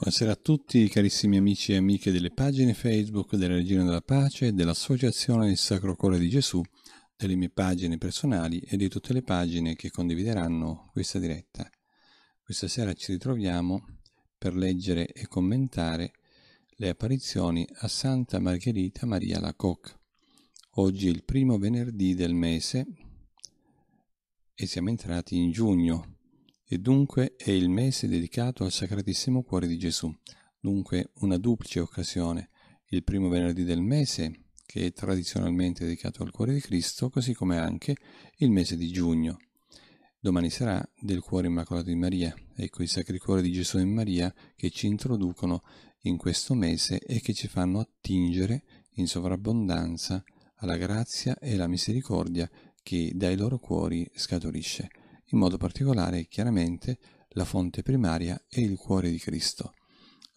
Buonasera a tutti carissimi amici e amiche delle pagine Facebook della Regina della Pace e dell'Associazione del Sacro Cuore di Gesù, delle mie pagine personali e di tutte le pagine che condivideranno questa diretta. Questa sera ci ritroviamo per leggere e commentare le apparizioni a Santa Margherita Maria Lacocque. Oggi è il primo venerdì del mese e siamo entrati in giugno e dunque è il mese dedicato al Sacratissimo Cuore di Gesù, dunque una duplice occasione, il primo venerdì del mese, che è tradizionalmente dedicato al Cuore di Cristo, così come anche il mese di giugno. Domani sarà del Cuore Immacolato di Maria, ecco i Sacri Cuore di Gesù e Maria che ci introducono in questo mese e che ci fanno attingere in sovrabbondanza alla grazia e alla misericordia che dai loro cuori scaturisce in modo particolare chiaramente la fonte primaria e il cuore di Cristo.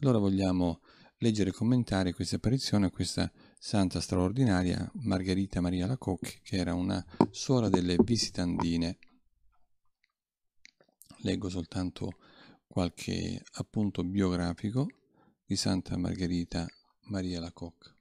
Allora vogliamo leggere e commentare questa apparizione a questa santa straordinaria Margherita Maria Lacocche, che era una suora delle visitandine. Leggo soltanto qualche appunto biografico di Santa Margherita Maria Lacocque.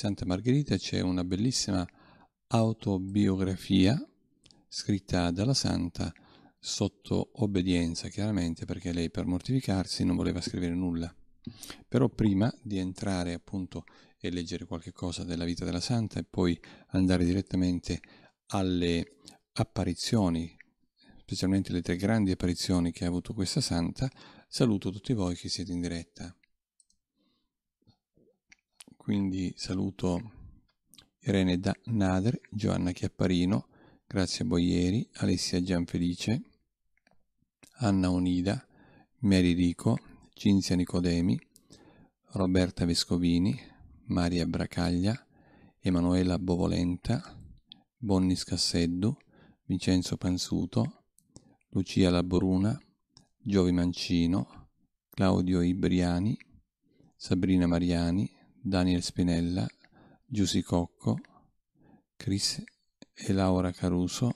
Santa Margherita c'è una bellissima autobiografia scritta dalla Santa sotto obbedienza, chiaramente, perché lei per mortificarsi non voleva scrivere nulla. Però prima di entrare appunto e leggere qualche cosa della vita della Santa e poi andare direttamente alle apparizioni, specialmente le tre grandi apparizioni che ha avuto questa Santa, saluto tutti voi che siete in diretta. Quindi saluto Irene da Nader, Giovanna Chiapparino, Grazia Boieri, Alessia Gianfelice, Anna Unida, Mary Rico, Cinzia Nicodemi, Roberta Vescovini, Maria Bracaglia, Emanuela Bovolenta, Bonni Scasseddu, Vincenzo Pansuto, Lucia Laboruna, Giovi Mancino, Claudio Ibriani, Sabrina Mariani, Daniel Spinella, Giussi Cocco, Chris e Laura Caruso,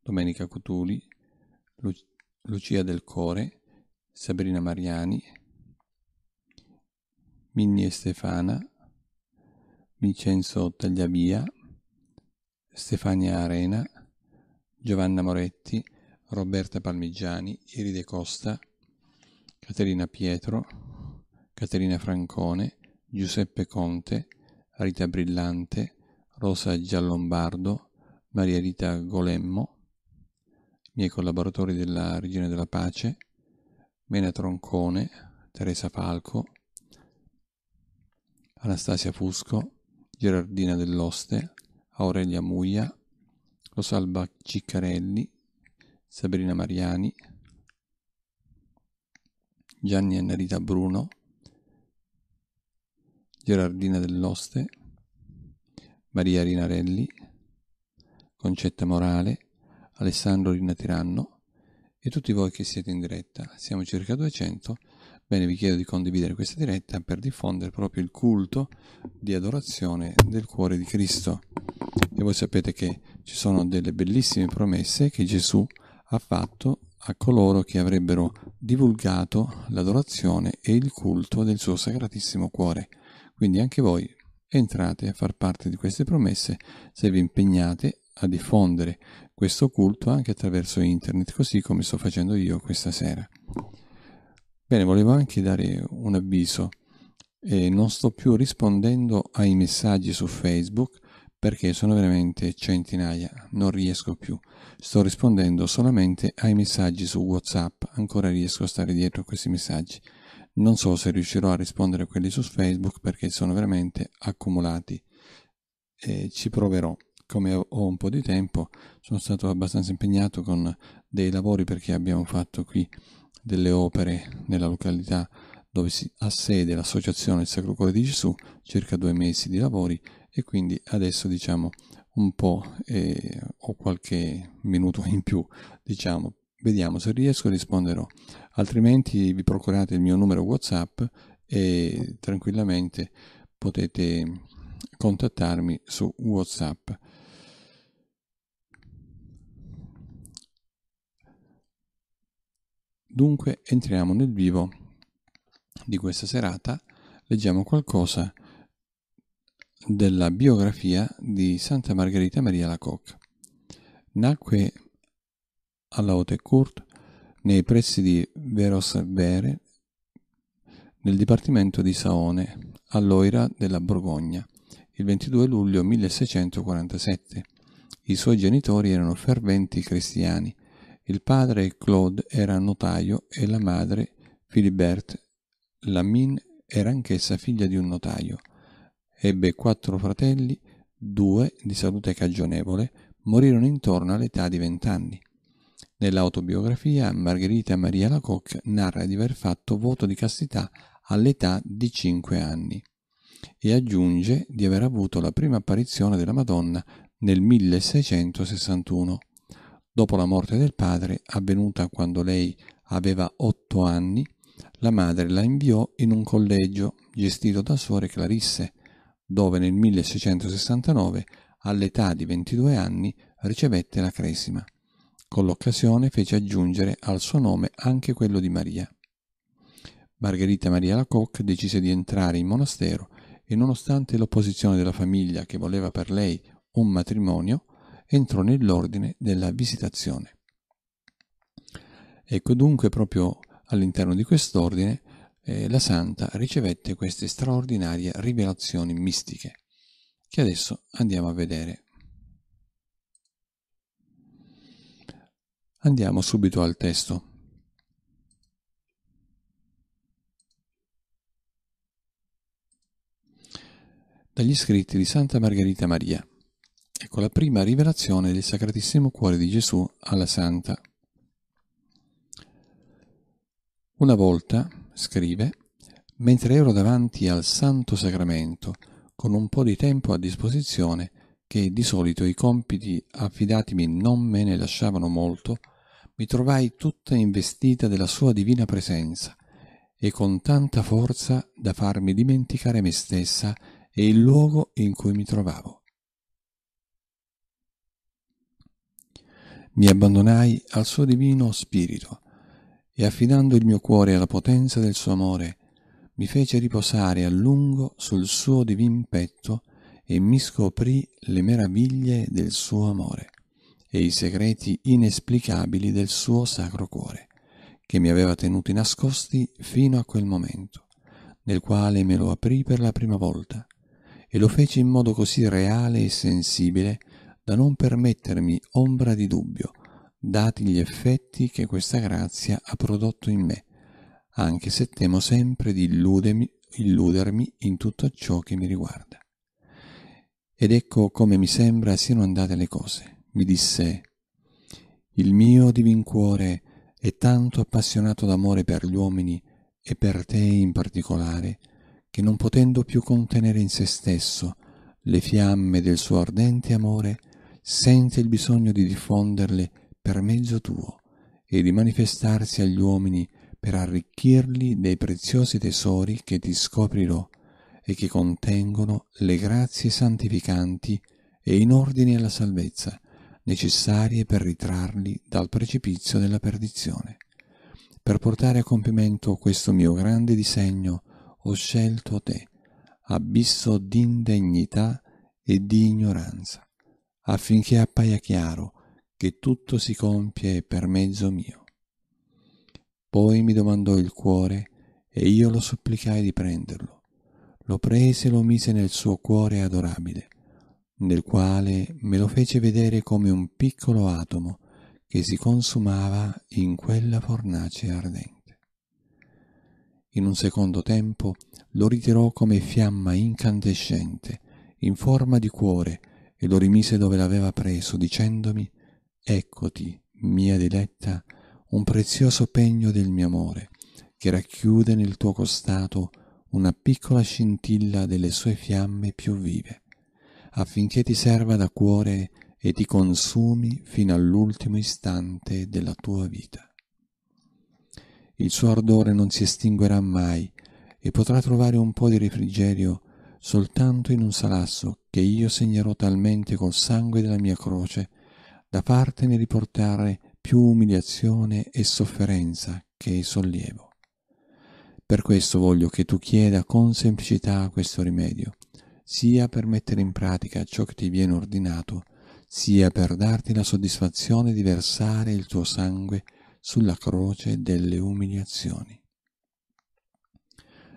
Domenica Cutuli, Lu- Lucia Del Core, Sabrina Mariani, Minnie e Stefana, Vincenzo Tagliavia, Stefania Arena, Giovanna Moretti, Roberta Palmigiani, Iride Costa, Caterina Pietro, Caterina Francone, Giuseppe Conte, Rita Brillante, Rosa Giallombardo, Maria Rita Golemmo, miei collaboratori della Regione della Pace, Mena Troncone, Teresa Falco, Anastasia Fusco, Gerardina Dell'Oste, Aurelia Muglia, Rosalba Ciccarelli, Sabrina Mariani, Gianni Annarita Bruno, Gerardina dell'Oste, Maria Rinarelli, Concetta Morale, Alessandro Rina Tiranno e tutti voi che siete in diretta. Siamo circa 200. Bene, vi chiedo di condividere questa diretta per diffondere proprio il culto di adorazione del cuore di Cristo. E voi sapete che ci sono delle bellissime promesse che Gesù ha fatto a coloro che avrebbero divulgato l'adorazione e il culto del suo sacratissimo cuore. Quindi anche voi entrate a far parte di queste promesse se vi impegnate a diffondere questo culto anche attraverso internet, così come sto facendo io questa sera. Bene, volevo anche dare un avviso. Eh, non sto più rispondendo ai messaggi su Facebook perché sono veramente centinaia, non riesco più. Sto rispondendo solamente ai messaggi su WhatsApp, ancora riesco a stare dietro a questi messaggi. Non so se riuscirò a rispondere a quelli su Facebook perché sono veramente accumulati. E ci proverò. Come ho un po' di tempo, sono stato abbastanza impegnato con dei lavori perché abbiamo fatto qui delle opere nella località dove si ha sede l'associazione Il Sacro Cuore di Gesù, circa due mesi di lavori e quindi adesso diciamo un po' eh, ho qualche minuto in più diciamo Vediamo se riesco risponderò, altrimenti vi procurate il mio numero WhatsApp e tranquillamente potete contattarmi su WhatsApp. Dunque entriamo nel vivo di questa serata, leggiamo qualcosa della biografia di Santa Margherita Maria Lacocque. Nacque Haute all'Hautecourt nei pressi di Verossevere nel dipartimento di Saone, all'Oira della Borgogna, il 22 luglio 1647. I suoi genitori erano ferventi cristiani. Il padre Claude era notaio e la madre Philibert Lamine era anch'essa figlia di un notaio. Ebbe quattro fratelli, due di salute cagionevole, morirono intorno all'età di vent'anni. Nell'autobiografia Margherita Maria Lacocque narra di aver fatto voto di castità all'età di cinque anni e aggiunge di aver avuto la prima apparizione della Madonna nel 1661, dopo la morte del padre avvenuta quando lei aveva otto anni, la madre la inviò in un collegio gestito da suore Clarisse, dove nel 1669, all'età di 22 anni, ricevette la cresima. Con l'occasione fece aggiungere al suo nome anche quello di Maria. Margherita Maria Lacocque decise di entrare in monastero e nonostante l'opposizione della famiglia che voleva per lei un matrimonio, entrò nell'ordine della visitazione. Ecco dunque proprio all'interno di quest'ordine eh, la santa ricevette queste straordinarie rivelazioni mistiche, che adesso andiamo a vedere Andiamo subito al testo. Dagli scritti di Santa Margherita Maria. Ecco la prima rivelazione del Sacratissimo Cuore di Gesù alla Santa. Una volta, scrive, mentre ero davanti al Santo Sacramento, con un po' di tempo a disposizione, che di solito i compiti affidatimi non me ne lasciavano molto, mi trovai tutta investita della sua divina presenza e con tanta forza da farmi dimenticare me stessa e il luogo in cui mi trovavo. Mi abbandonai al suo divino spirito e affidando il mio cuore alla potenza del suo amore, mi fece riposare a lungo sul suo divin petto e mi scoprì le meraviglie del suo amore e i segreti inesplicabili del suo sacro cuore, che mi aveva tenuti nascosti fino a quel momento, nel quale me lo aprì per la prima volta, e lo feci in modo così reale e sensibile da non permettermi ombra di dubbio, dati gli effetti che questa grazia ha prodotto in me, anche se temo sempre di illudermi, illudermi in tutto ciò che mi riguarda. Ed ecco come mi sembra siano andate le cose mi disse Il mio divin cuore è tanto appassionato d'amore per gli uomini e per te in particolare, che non potendo più contenere in se stesso le fiamme del suo ardente amore, sente il bisogno di diffonderle per mezzo tuo e di manifestarsi agli uomini per arricchirli dei preziosi tesori che ti scoprirò e che contengono le grazie santificanti e in ordine alla salvezza, necessarie per ritrarli dal precipizio della perdizione. Per portare a compimento questo mio grande disegno ho scelto te, abisso di indegnità e di ignoranza, affinché appaia chiaro che tutto si compie per mezzo mio. Poi mi domandò il cuore e io lo supplicai di prenderlo. Lo prese e lo mise nel suo cuore adorabile, nel quale me lo fece vedere come un piccolo atomo che si consumava in quella fornace ardente. In un secondo tempo lo ritirò come fiamma incandescente, in forma di cuore, e lo rimise dove l'aveva preso, dicendomi Eccoti, mia diletta, un prezioso pegno del mio amore, che racchiude nel tuo costato una piccola scintilla delle sue fiamme più vive affinché ti serva da cuore e ti consumi fino all'ultimo istante della tua vita. Il suo ardore non si estinguerà mai e potrà trovare un po' di refrigerio soltanto in un salasso che io segnerò talmente col sangue della mia croce da fartene riportare più umiliazione e sofferenza che sollievo. Per questo voglio che tu chieda con semplicità questo rimedio, sia per mettere in pratica ciò che ti viene ordinato, sia per darti la soddisfazione di versare il tuo sangue sulla croce delle umiliazioni.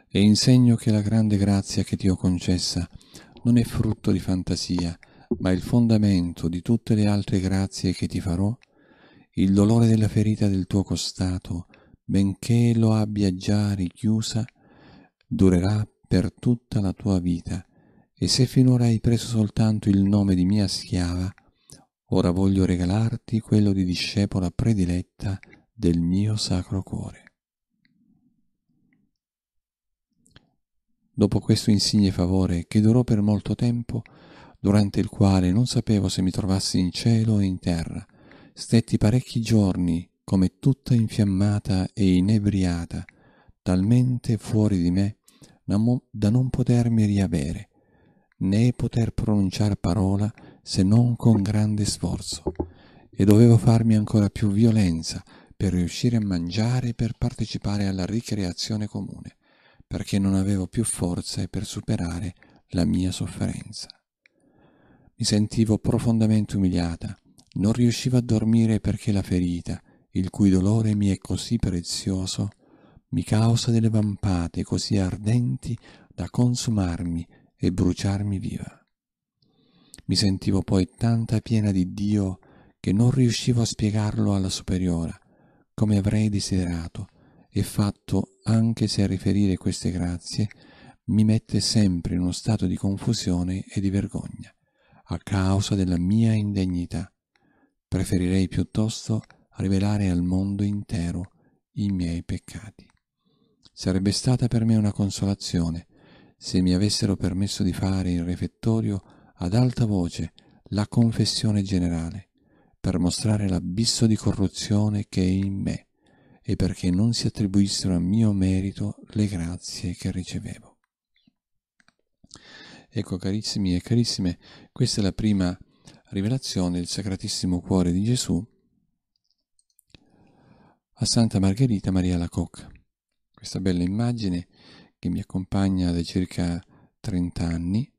E insegno che la grande grazia che ti ho concessa non è frutto di fantasia, ma il fondamento di tutte le altre grazie che ti farò, il dolore della ferita del tuo costato, benché lo abbia già richiusa, durerà per tutta la tua vita e se finora hai preso soltanto il nome di mia schiava, ora voglio regalarti quello di discepola prediletta del mio sacro cuore. Dopo questo insigne favore, che durò per molto tempo, durante il quale non sapevo se mi trovassi in cielo o in terra, stetti parecchi giorni come tutta infiammata e inebriata, talmente fuori di me da non potermi riavere, né poter pronunciare parola se non con grande sforzo, e dovevo farmi ancora più violenza per riuscire a mangiare e per partecipare alla ricreazione comune, perché non avevo più forza per superare la mia sofferenza. Mi sentivo profondamente umiliata, non riuscivo a dormire perché la ferita, il cui dolore mi è così prezioso, mi causa delle vampate così ardenti da consumarmi e bruciarmi viva. Mi sentivo poi tanta piena di Dio che non riuscivo a spiegarlo alla superiora, come avrei desiderato e fatto anche se a riferire queste grazie mi mette sempre in uno stato di confusione e di vergogna, a causa della mia indegnità. Preferirei piuttosto rivelare al mondo intero i miei peccati. Sarebbe stata per me una consolazione se mi avessero permesso di fare in refettorio ad alta voce la confessione generale, per mostrare l'abisso di corruzione che è in me e perché non si attribuissero a mio merito le grazie che ricevevo. Ecco carissimi e carissime, questa è la prima rivelazione del Sacratissimo Cuore di Gesù a Santa Margherita Maria la Cocca. Questa bella immagine che mi accompagna da circa 30 anni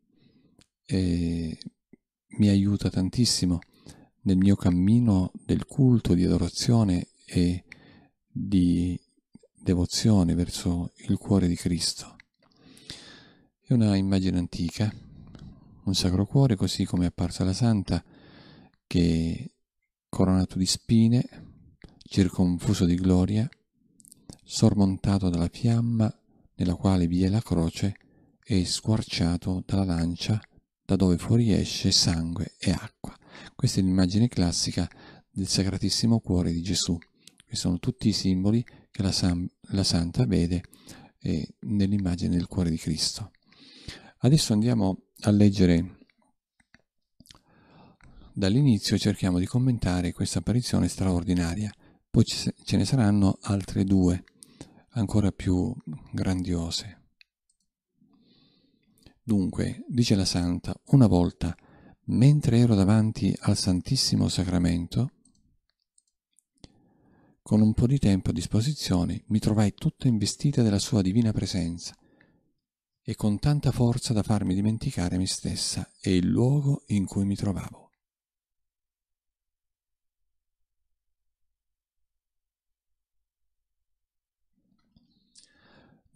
e mi aiuta tantissimo nel mio cammino del culto, di adorazione e di devozione verso il cuore di Cristo. È una immagine antica, un sacro cuore così come è apparsa la Santa, che coronato di spine, circonfuso di gloria, sormontato dalla fiamma nella quale vi è la croce, è squarciato dalla lancia da dove fuoriesce sangue e acqua. Questa è l'immagine classica del Sacratissimo Cuore di Gesù. Questi sono tutti i simboli che la, San, la Santa vede eh, nell'immagine del cuore di Cristo. Adesso andiamo a leggere dall'inizio, e cerchiamo di commentare questa apparizione straordinaria, poi ce ne saranno altre due ancora più grandiose. Dunque, dice la santa, una volta, mentre ero davanti al Santissimo Sacramento, con un po' di tempo a disposizione, mi trovai tutta investita della sua divina presenza e con tanta forza da farmi dimenticare me stessa e il luogo in cui mi trovavo.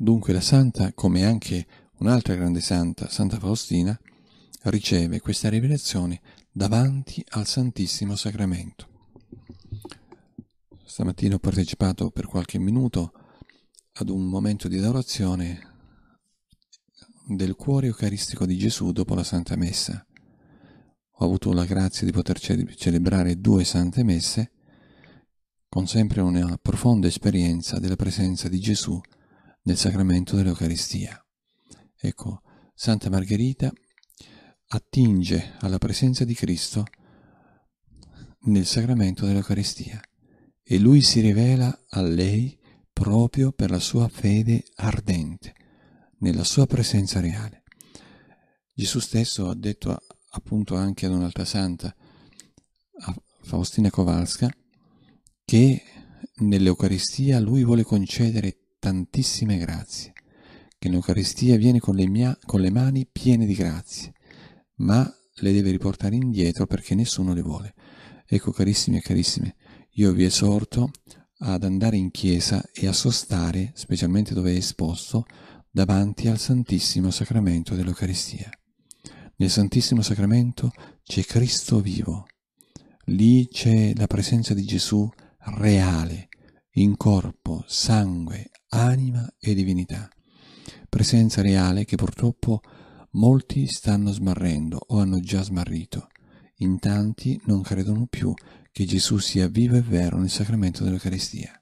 Dunque la santa, come anche un'altra grande santa, Santa Faustina, riceve questa rivelazione davanti al Santissimo Sacramento. Stamattina ho partecipato per qualche minuto ad un momento di adorazione del cuore eucaristico di Gesù dopo la Santa Messa. Ho avuto la grazia di poter celebrare due Sante Messe con sempre una profonda esperienza della presenza di Gesù nel sacramento dell'Eucaristia. Ecco, Santa Margherita attinge alla presenza di Cristo nel sacramento dell'Eucaristia e lui si rivela a lei proprio per la sua fede ardente, nella sua presenza reale. Gesù stesso ha detto appunto anche ad un'altra santa, a Faustina Kowalska, che nell'Eucaristia lui vuole concedere tantissime grazie, che l'Eucaristia viene con le, mia, con le mani piene di grazie, ma le deve riportare indietro perché nessuno le vuole. Ecco carissime e carissime, io vi esorto ad andare in chiesa e a sostare, specialmente dove è esposto, davanti al Santissimo Sacramento dell'Eucaristia. Nel Santissimo Sacramento c'è Cristo vivo, lì c'è la presenza di Gesù reale, in corpo, sangue, anima e divinità, presenza reale che purtroppo molti stanno smarrendo o hanno già smarrito. In tanti non credono più che Gesù sia vivo e vero nel sacramento dell'Eucaristia.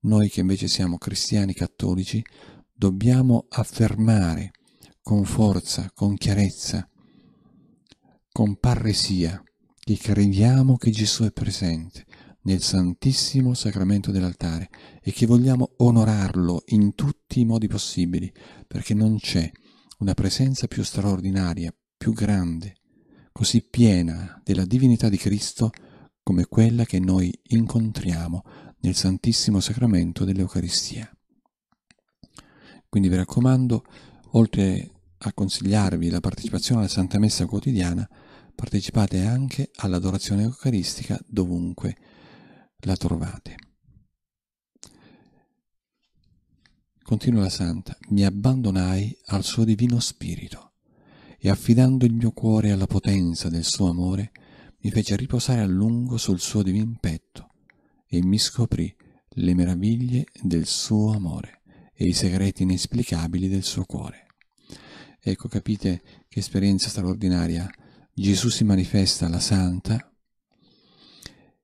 Noi che invece siamo cristiani cattolici dobbiamo affermare con forza, con chiarezza, con parresia, che crediamo che Gesù è presente, nel Santissimo Sacramento dell'altare e che vogliamo onorarlo in tutti i modi possibili, perché non c'è una presenza più straordinaria, più grande, così piena della divinità di Cristo come quella che noi incontriamo nel Santissimo Sacramento dell'Eucaristia. Quindi vi raccomando, oltre a consigliarvi la partecipazione alla Santa Messa quotidiana, partecipate anche all'adorazione eucaristica dovunque la trovate. Continua la santa, mi abbandonai al suo divino spirito e affidando il mio cuore alla potenza del suo amore, mi fece riposare a lungo sul suo divin petto e mi scoprì le meraviglie del suo amore e i segreti inesplicabili del suo cuore. Ecco, capite che esperienza straordinaria. Gesù si manifesta alla santa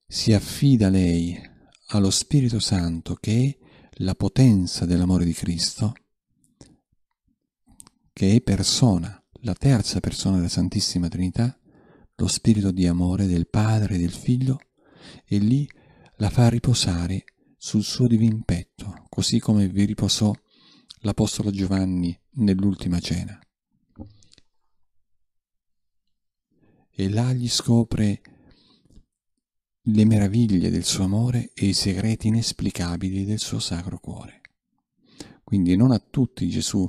si affida lei allo Spirito Santo che è la potenza dell'amore di Cristo, che è persona, la terza persona della Santissima Trinità, lo spirito di amore del Padre e del Figlio, e lì la fa riposare sul suo divin petto, così come vi riposò l'Apostolo Giovanni nell'ultima cena. E là gli scopre le meraviglie del suo amore e i segreti inesplicabili del suo sacro cuore. Quindi non a tutti Gesù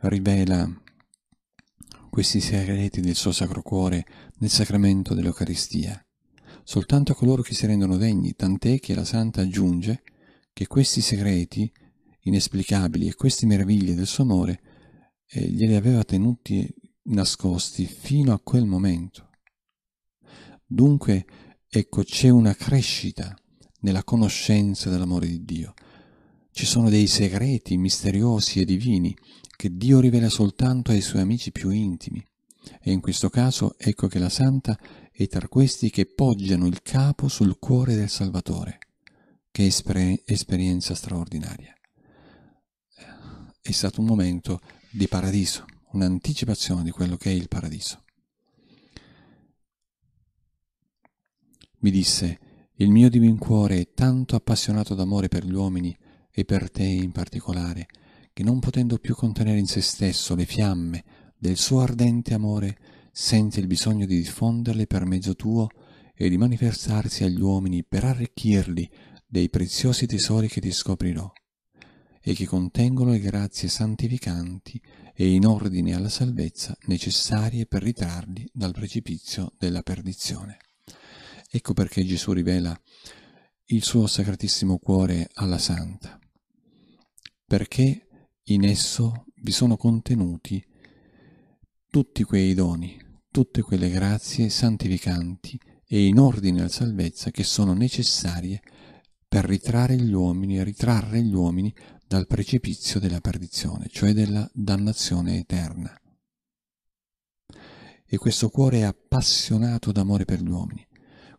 rivela questi segreti del suo sacro cuore nel sacramento dell'Eucaristia, soltanto a coloro che si rendono degni, tant'è che la Santa aggiunge che questi segreti inesplicabili e queste meraviglie del suo amore eh, glieli aveva tenuti nascosti fino a quel momento. Dunque Ecco, c'è una crescita nella conoscenza dell'amore di Dio. Ci sono dei segreti misteriosi e divini che Dio rivela soltanto ai suoi amici più intimi. E in questo caso ecco che la Santa è tra questi che poggiano il capo sul cuore del Salvatore. Che esper esperienza straordinaria. È stato un momento di paradiso, un'anticipazione di quello che è il paradiso. Mi disse, il mio divin cuore è tanto appassionato d'amore per gli uomini e per te in particolare, che non potendo più contenere in se stesso le fiamme del suo ardente amore, sente il bisogno di diffonderle per mezzo tuo e di manifestarsi agli uomini per arricchirli dei preziosi tesori che ti scoprirò e che contengono le grazie santificanti e in ordine alla salvezza necessarie per ritrarli dal precipizio della perdizione. Ecco perché Gesù rivela il suo sacratissimo cuore alla santa, perché in esso vi sono contenuti tutti quei doni, tutte quelle grazie santificanti e in ordine alla salvezza che sono necessarie per ritrarre gli uomini, ritrarre gli uomini dal precipizio della perdizione, cioè della dannazione eterna. E questo cuore è appassionato d'amore per gli uomini,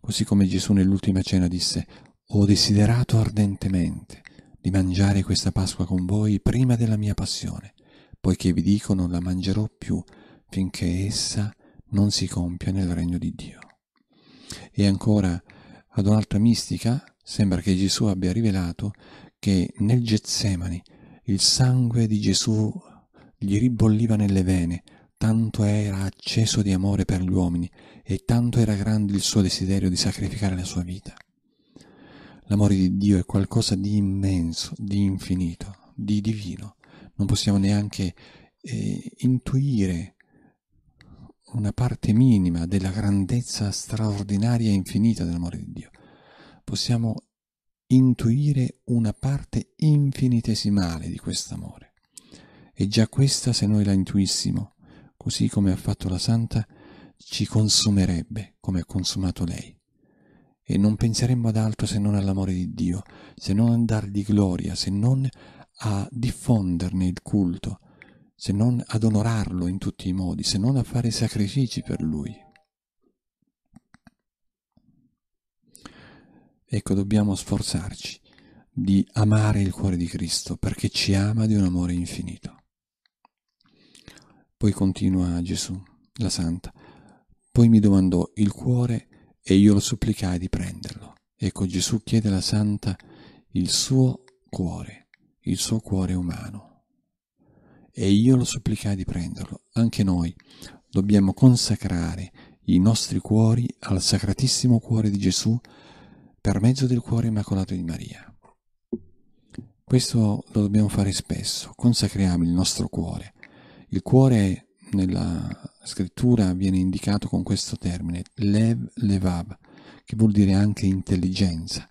così come Gesù nell'ultima cena disse, ho desiderato ardentemente di mangiare questa Pasqua con voi prima della mia passione, poiché vi dico non la mangerò più finché essa non si compia nel regno di Dio. E ancora ad un'altra mistica sembra che Gesù abbia rivelato che nel Getsemani il sangue di Gesù gli ribolliva nelle vene, tanto era acceso di amore per gli uomini e tanto era grande il suo desiderio di sacrificare la sua vita. L'amore di Dio è qualcosa di immenso, di infinito, di divino. Non possiamo neanche eh, intuire una parte minima della grandezza straordinaria e infinita dell'amore di Dio. Possiamo intuire una parte infinitesimale di quest'amore. E già questa, se noi la intuissimo, così come ha fatto la Santa, ci consumerebbe come ha consumato lei e non penseremmo ad altro se non all'amore di Dio, se non a dargli gloria, se non a diffonderne il culto, se non ad onorarlo in tutti i modi, se non a fare sacrifici per lui. Ecco, dobbiamo sforzarci di amare il cuore di Cristo perché ci ama di un amore infinito. Poi continua Gesù, la Santa. Poi mi domandò il cuore e io lo supplicai di prenderlo. Ecco Gesù chiede alla Santa il suo cuore, il suo cuore umano. E io lo supplicai di prenderlo. Anche noi dobbiamo consacrare i nostri cuori al Sacratissimo Cuore di Gesù per mezzo del cuore immacolato di Maria. Questo lo dobbiamo fare spesso, consacriamo il nostro cuore. Il cuore nella scrittura viene indicato con questo termine, lev levav, che vuol dire anche intelligenza,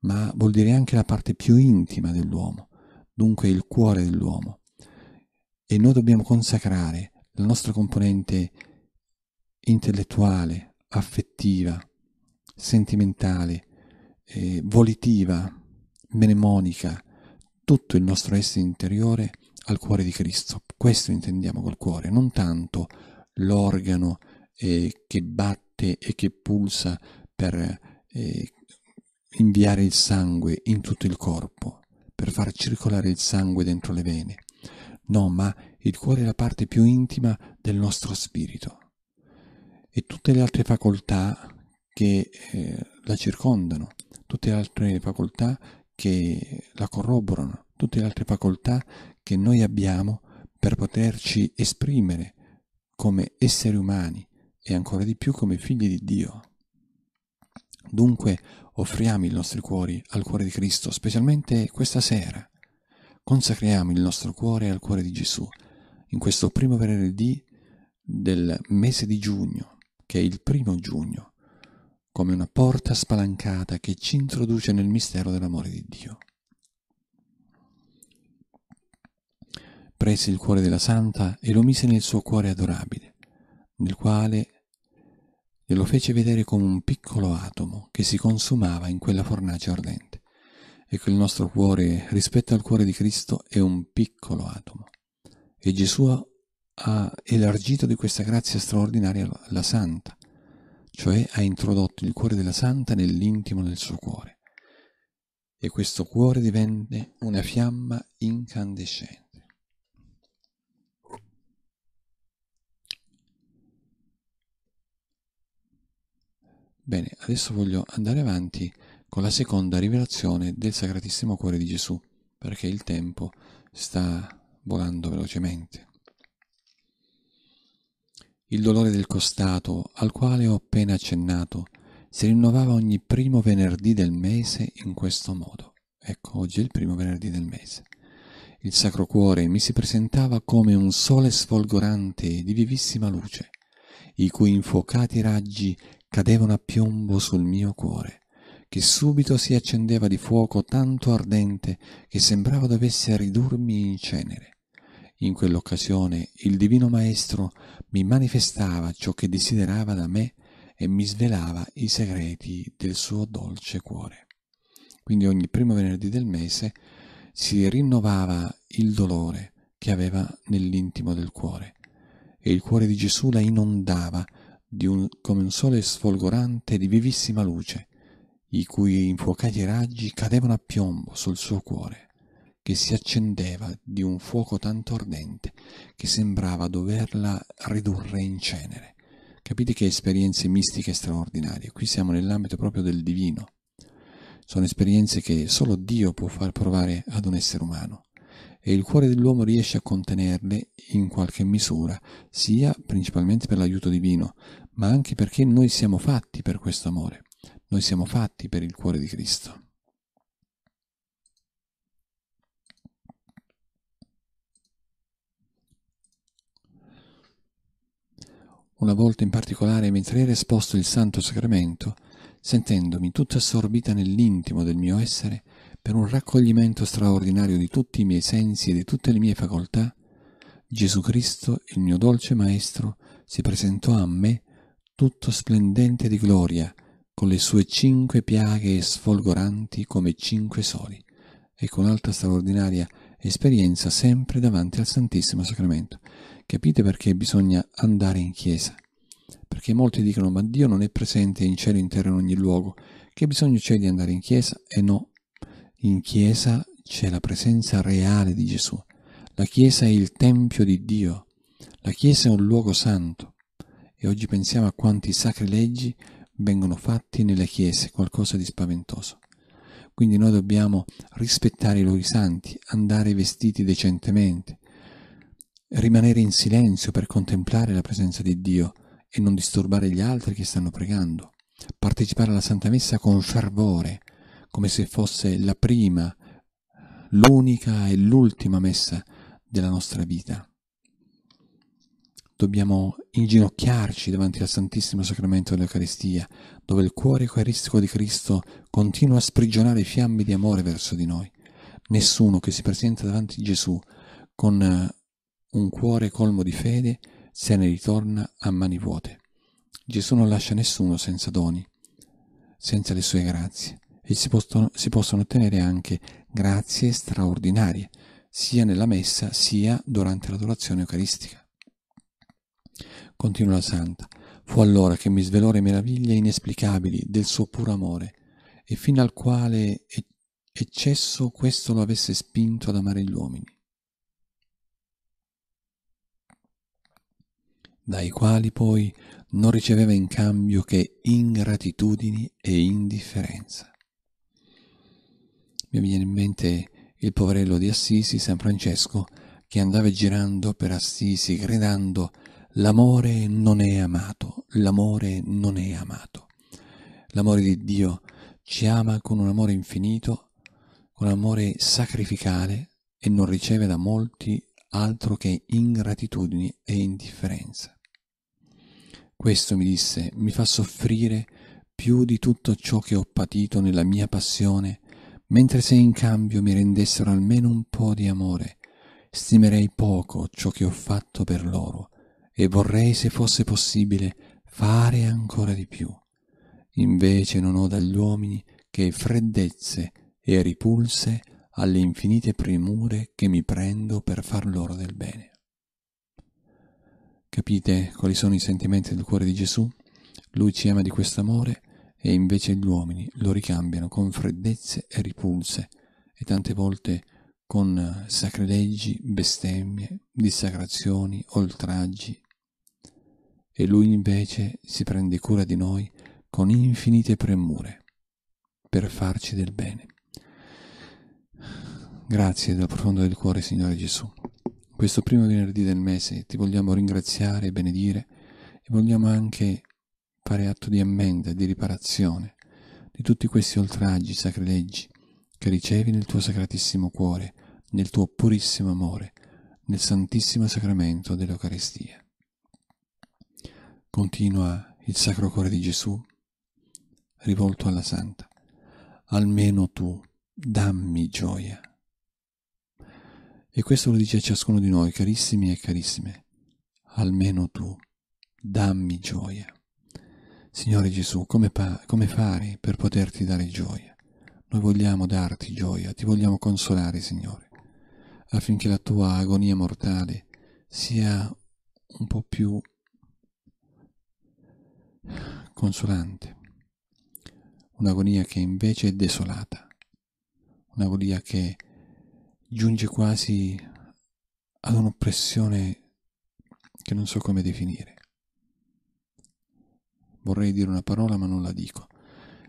ma vuol dire anche la parte più intima dell'uomo, dunque il cuore dell'uomo. E noi dobbiamo consacrare la nostra componente intellettuale, affettiva, sentimentale, eh, volitiva, mnemonica, tutto il nostro essere interiore al cuore di Cristo. Questo intendiamo col cuore, non tanto l'organo eh, che batte e che pulsa per eh, inviare il sangue in tutto il corpo, per far circolare il sangue dentro le vene. No, ma il cuore è la parte più intima del nostro spirito e tutte le altre facoltà che eh, la circondano, tutte le altre facoltà che la corroborano, tutte le altre facoltà che noi abbiamo per poterci esprimere, come esseri umani e ancora di più come figli di Dio. Dunque offriamo i nostri cuori al cuore di Cristo, specialmente questa sera. Consacriamo il nostro cuore al cuore di Gesù, in questo primo venerdì del mese di giugno, che è il primo giugno, come una porta spalancata che ci introduce nel mistero dell'amore di Dio. prese il cuore della santa e lo mise nel suo cuore adorabile, nel quale glielo fece vedere come un piccolo atomo che si consumava in quella fornace ardente. Ecco il nostro cuore rispetto al cuore di Cristo è un piccolo atomo. E Gesù ha elargito di questa grazia straordinaria la santa, cioè ha introdotto il cuore della santa nell'intimo del suo cuore. E questo cuore divenne una fiamma incandescente. Bene, adesso voglio andare avanti con la seconda rivelazione del Sacratissimo Cuore di Gesù, perché il tempo sta volando velocemente. Il dolore del costato, al quale ho appena accennato, si rinnovava ogni primo venerdì del mese in questo modo. Ecco, oggi è il primo venerdì del mese. Il Sacro Cuore mi si presentava come un sole sfolgorante di vivissima luce, i cui infuocati raggi cadevano a piombo sul mio cuore, che subito si accendeva di fuoco tanto ardente che sembrava dovesse ridurmi in cenere. In quell'occasione il Divino Maestro mi manifestava ciò che desiderava da me e mi svelava i segreti del suo dolce cuore. Quindi ogni primo venerdì del mese si rinnovava il dolore che aveva nell'intimo del cuore e il cuore di Gesù la inondava un, come un sole sfolgorante di vivissima luce, i cui infuocati raggi cadevano a piombo sul suo cuore, che si accendeva di un fuoco tanto ardente che sembrava doverla ridurre in cenere. Capite che esperienze mistiche straordinarie, qui siamo nell'ambito proprio del divino. Sono esperienze che solo Dio può far provare ad un essere umano e il cuore dell'uomo riesce a contenerle in qualche misura, sia principalmente per l'aiuto divino, ma anche perché noi siamo fatti per questo amore, noi siamo fatti per il cuore di Cristo. Una volta in particolare, mentre era esposto il Santo Sacramento, sentendomi tutta assorbita nell'intimo del mio essere, per un raccoglimento straordinario di tutti i miei sensi e di tutte le mie facoltà, Gesù Cristo, il mio dolce Maestro, si presentò a me tutto splendente di gloria, con le sue cinque piaghe sfolgoranti come cinque soli, e con alta straordinaria esperienza sempre davanti al Santissimo Sacramento. Capite perché bisogna andare in chiesa? Perché molti dicono ma Dio non è presente in cielo, in terra, in ogni luogo. Che bisogno c'è di andare in chiesa? E no, in chiesa c'è la presenza reale di Gesù. La chiesa è il tempio di Dio. La chiesa è un luogo santo e oggi pensiamo a quanti sacrilegi vengono fatti nelle chiese, qualcosa di spaventoso. Quindi noi dobbiamo rispettare i luoghi santi, andare vestiti decentemente, rimanere in silenzio per contemplare la presenza di Dio e non disturbare gli altri che stanno pregando, partecipare alla Santa Messa con fervore, come se fosse la prima, l'unica e l'ultima messa della nostra vita dobbiamo inginocchiarci davanti al Santissimo Sacramento dell'Eucaristia, dove il cuore eucaristico di Cristo continua a sprigionare fiamme di amore verso di noi. Nessuno che si presenta davanti a Gesù con eh, un cuore colmo di fede se ne ritorna a mani vuote. Gesù non lascia nessuno senza doni, senza le sue grazie, e si possono, si possono ottenere anche grazie straordinarie, sia nella messa sia durante l'adorazione eucaristica continua la santa. Fu allora che mi svelò le meraviglie inesplicabili del suo puro amore, e fino al quale eccesso questo lo avesse spinto ad amare gli uomini, dai quali poi non riceveva in cambio che ingratitudini e indifferenza. Mi viene in mente il poverello di Assisi, San Francesco, che andava girando per Assisi gridando L'amore non è amato, l'amore non è amato. L'amore di Dio ci ama con un amore infinito, con un amore sacrificale e non riceve da molti altro che ingratitudini e indifferenza. Questo mi disse, mi fa soffrire più di tutto ciò che ho patito nella mia passione, mentre se in cambio mi rendessero almeno un po' di amore, stimerei poco ciò che ho fatto per loro e vorrei se fosse possibile fare ancora di più. Invece non ho dagli uomini che freddezze e ripulse alle infinite premure che mi prendo per far loro del bene. Capite quali sono i sentimenti del cuore di Gesù? Lui ci ama di questo amore e invece gli uomini lo ricambiano con freddezze e ripulse e tante volte con sacrileggi, bestemmie, dissacrazioni, oltraggi, e lui invece si prende cura di noi con infinite premure per farci del bene. Grazie dal profondo del cuore, Signore Gesù. Questo primo venerdì del mese ti vogliamo ringraziare e benedire e vogliamo anche fare atto di ammenda e di riparazione di tutti questi oltraggi, sacrileggi che ricevi nel tuo sacratissimo cuore, nel tuo purissimo amore, nel santissimo sacramento dell'Eucaristia continua il Sacro Cuore di Gesù, rivolto alla Santa, almeno tu dammi gioia. E questo lo dice a ciascuno di noi, carissimi e carissime, almeno tu dammi gioia. Signore Gesù, come, come fare per poterti dare gioia? Noi vogliamo darti gioia, ti vogliamo consolare, Signore, affinché la tua agonia mortale sia un po' più consolante, un'agonia che invece è desolata, un'agonia che giunge quasi ad un'oppressione che non so come definire. Vorrei dire una parola ma non la dico.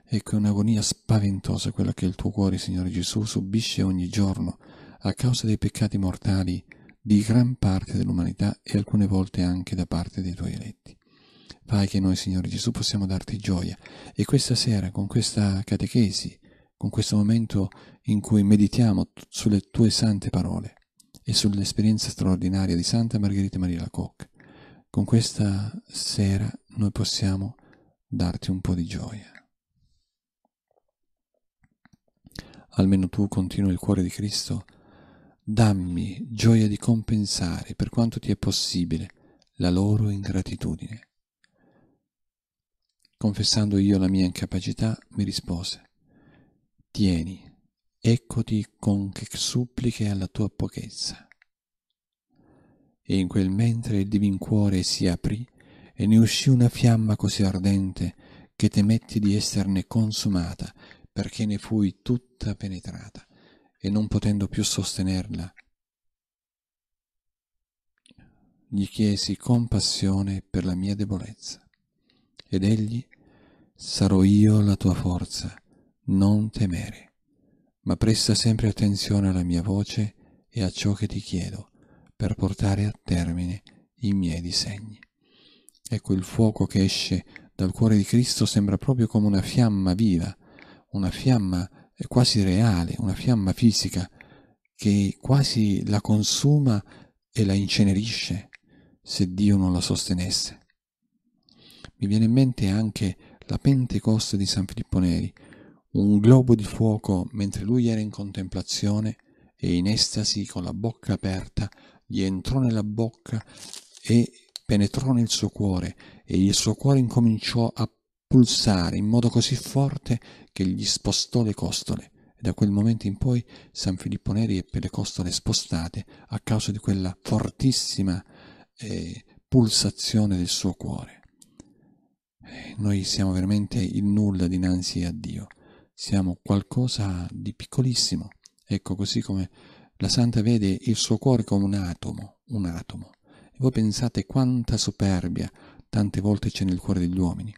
Ecco, è un'agonia spaventosa quella che il tuo cuore, Signore Gesù, subisce ogni giorno a causa dei peccati mortali di gran parte dell'umanità e alcune volte anche da parte dei tuoi eletti. Fai che noi, Signore Gesù, possiamo darti gioia. E questa sera, con questa catechesi, con questo momento in cui meditiamo sulle tue sante parole e sull'esperienza straordinaria di Santa Margherita Maria Lacocca, con questa sera noi possiamo darti un po' di gioia. Almeno tu, continua il cuore di Cristo, dammi gioia di compensare per quanto ti è possibile la loro ingratitudine confessando io la mia incapacità, mi rispose Tieni, eccoti con che suppliche alla tua pochezza. E in quel mentre il divin cuore si aprì e ne uscì una fiamma così ardente che temetti di esserne consumata, perché ne fui tutta penetrata, e non potendo più sostenerla, gli chiesi compassione per la mia debolezza. Ed egli, sarò io la tua forza, non temere, ma presta sempre attenzione alla mia voce e a ciò che ti chiedo, per portare a termine i miei disegni. Ecco il fuoco che esce dal cuore di Cristo sembra proprio come una fiamma viva, una fiamma quasi reale, una fiamma fisica, che quasi la consuma e la incenerisce se Dio non la sostenesse. Mi viene in mente anche la Pentecoste di San Filippo Neri, un globo di fuoco mentre lui era in contemplazione e in estasi con la bocca aperta gli entrò nella bocca e penetrò nel suo cuore e il suo cuore incominciò a pulsare in modo così forte che gli spostò le costole e da quel momento in poi San Filippo Neri ebbe le costole spostate a causa di quella fortissima eh, pulsazione del suo cuore. Eh, noi siamo veramente il nulla dinanzi a Dio, siamo qualcosa di piccolissimo, ecco così come la santa vede il suo cuore come un atomo, un atomo. E voi pensate quanta superbia tante volte c'è nel cuore degli uomini.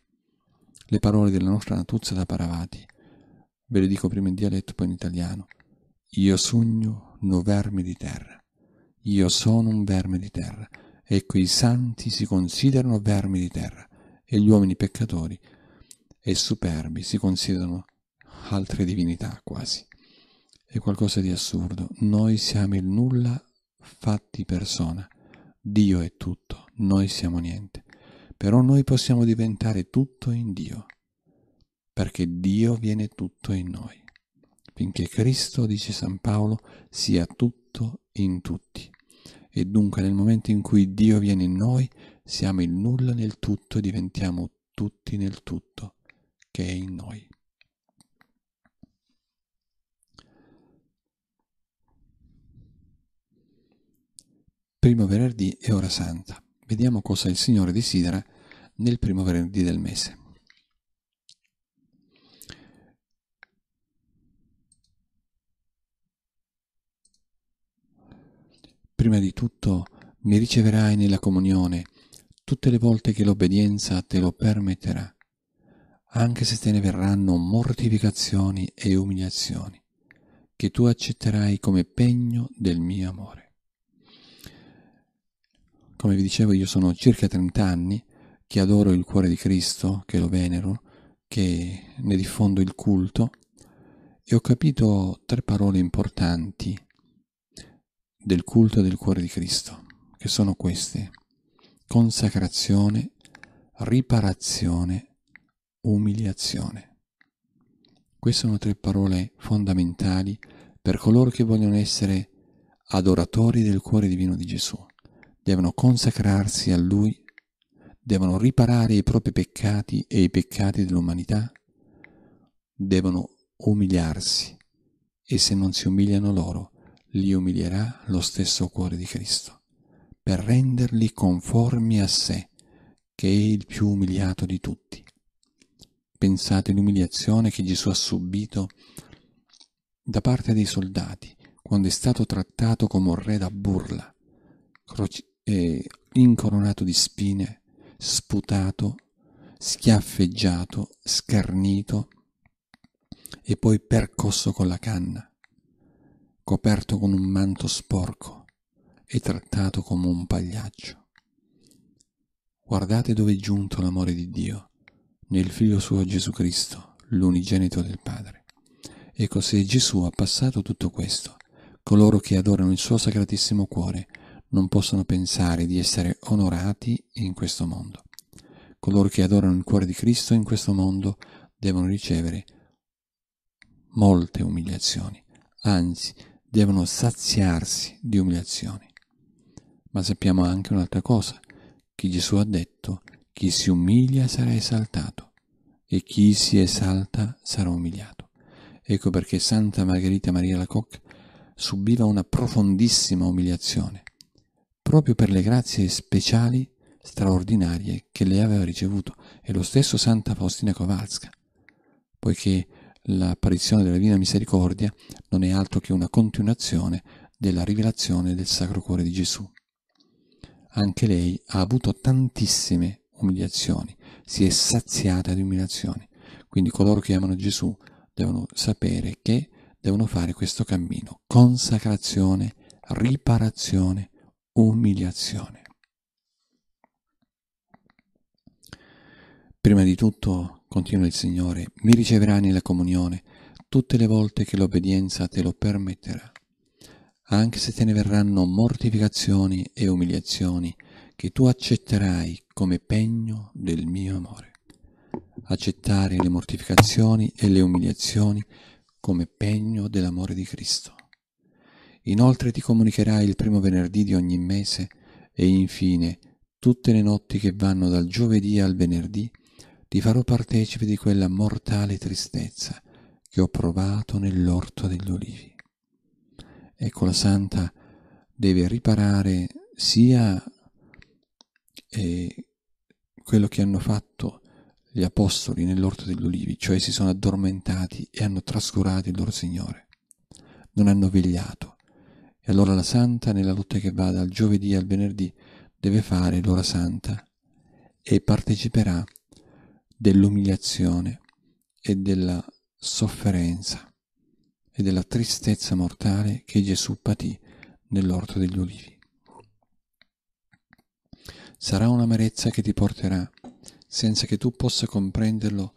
Le parole della nostra Natuzza da Paravati, ve le dico prima in dialetto poi in italiano, io sogno no verme di terra, io sono un verme di terra, ecco i santi si considerano vermi di terra, e gli uomini peccatori e superbi si considerano altre divinità quasi. È qualcosa di assurdo. Noi siamo il nulla fatti persona. Dio è tutto, noi siamo niente. Però noi possiamo diventare tutto in Dio, perché Dio viene tutto in noi, finché Cristo, dice San Paolo, sia tutto in tutti. E dunque nel momento in cui Dio viene in noi, siamo il nulla nel tutto e diventiamo tutti nel tutto che è in noi. Primo venerdì e ora santa. Vediamo cosa il Signore desidera nel primo venerdì del mese. Prima di tutto mi riceverai nella comunione tutte le volte che l'obbedienza te lo permetterà, anche se te ne verranno mortificazioni e umiliazioni, che tu accetterai come pegno del mio amore. Come vi dicevo, io sono circa 30 anni che adoro il cuore di Cristo, che lo venero, che ne diffondo il culto e ho capito tre parole importanti del culto del cuore di Cristo, che sono queste consacrazione, riparazione, umiliazione. Queste sono tre parole fondamentali per coloro che vogliono essere adoratori del cuore divino di Gesù. Devono consacrarsi a Lui, devono riparare i propri peccati e i peccati dell'umanità, devono umiliarsi e se non si umiliano loro, li umilierà lo stesso cuore di Cristo per renderli conformi a sé, che è il più umiliato di tutti. Pensate all'umiliazione che Gesù ha subito da parte dei soldati, quando è stato trattato come un re da burla, eh, incoronato di spine, sputato, schiaffeggiato, scarnito e poi percosso con la canna, coperto con un manto sporco, e trattato come un pagliaccio. Guardate dove è giunto l'amore di Dio, nel Figlio suo Gesù Cristo, l'unigenito del Padre. Ecco, se Gesù ha passato tutto questo, coloro che adorano il suo sacratissimo cuore non possono pensare di essere onorati in questo mondo. Coloro che adorano il cuore di Cristo in questo mondo devono ricevere molte umiliazioni, anzi devono saziarsi di umiliazioni ma sappiamo anche un'altra cosa. Chi Gesù ha detto, chi si umilia sarà esaltato e chi si esalta sarà umiliato. Ecco perché Santa Margherita Maria Lacocque subiva una profondissima umiliazione, proprio per le grazie speciali straordinarie che lei aveva ricevuto e lo stesso Santa Faustina Kowalska, poiché l'apparizione della Divina Misericordia non è altro che una continuazione della rivelazione del Sacro Cuore di Gesù anche lei ha avuto tantissime umiliazioni, si è saziata di umiliazioni. Quindi coloro che amano Gesù devono sapere che devono fare questo cammino, consacrazione, riparazione, umiliazione. Prima di tutto, continua il Signore, mi riceverà nella comunione tutte le volte che l'obbedienza te lo permetterà anche se te ne verranno mortificazioni e umiliazioni, che tu accetterai come pegno del mio amore. Accettare le mortificazioni e le umiliazioni come pegno dell'amore di Cristo. Inoltre ti comunicherai il primo venerdì di ogni mese e infine tutte le notti che vanno dal giovedì al venerdì ti farò partecipe di quella mortale tristezza che ho provato nell'orto degli olivi. Ecco, la santa deve riparare sia eh, quello che hanno fatto gli apostoli nell'orto degli ulivi, cioè si sono addormentati e hanno trascurato il loro Signore, non hanno vegliato. E allora la santa, nella lotta che va dal giovedì al venerdì, deve fare l'ora santa e parteciperà dell'umiliazione e della sofferenza e della tristezza mortale che Gesù patì nell'orto degli ulivi. Sarà un'amarezza che ti porterà, senza che tu possa comprenderlo,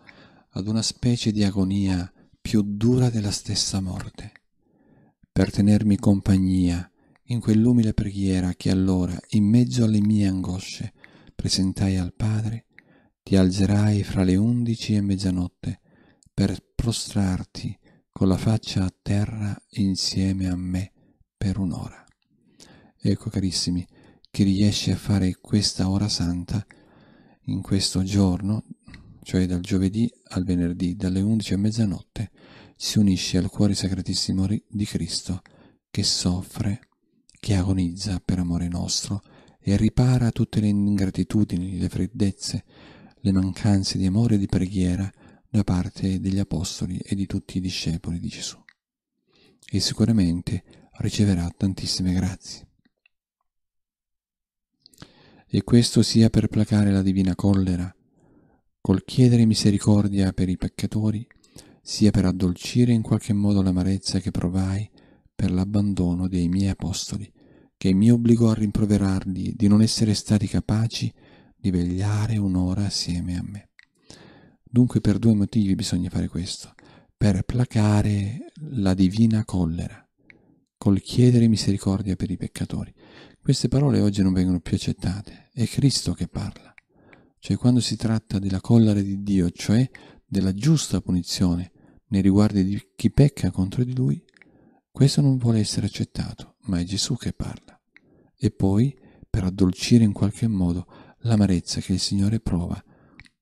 ad una specie di agonia più dura della stessa morte, per tenermi compagnia in quell'umile preghiera che allora, in mezzo alle mie angosce, presentai al Padre, ti alzerai fra le undici e mezzanotte per prostrarti con la faccia a terra insieme a me per un'ora. Ecco carissimi, chi riesce a fare questa ora santa in questo giorno, cioè dal giovedì al venerdì, dalle 11 a mezzanotte, si unisce al cuore sacratissimo di Cristo che soffre, che agonizza per amore nostro e ripara tutte le ingratitudini, le freddezze, le mancanze di amore e di preghiera da parte degli apostoli e di tutti i discepoli di Gesù e sicuramente riceverà tantissime grazie. E questo sia per placare la divina collera, col chiedere misericordia per i peccatori, sia per addolcire in qualche modo l'amarezza che provai per l'abbandono dei miei apostoli, che mi obbligò a rimproverarli di non essere stati capaci di vegliare un'ora assieme a me. Dunque per due motivi bisogna fare questo, per placare la divina collera, col chiedere misericordia per i peccatori. Queste parole oggi non vengono più accettate, è Cristo che parla. Cioè quando si tratta della collera di Dio, cioè della giusta punizione nei riguardi di chi pecca contro di lui, questo non vuole essere accettato, ma è Gesù che parla. E poi, per addolcire in qualche modo l'amarezza che il Signore prova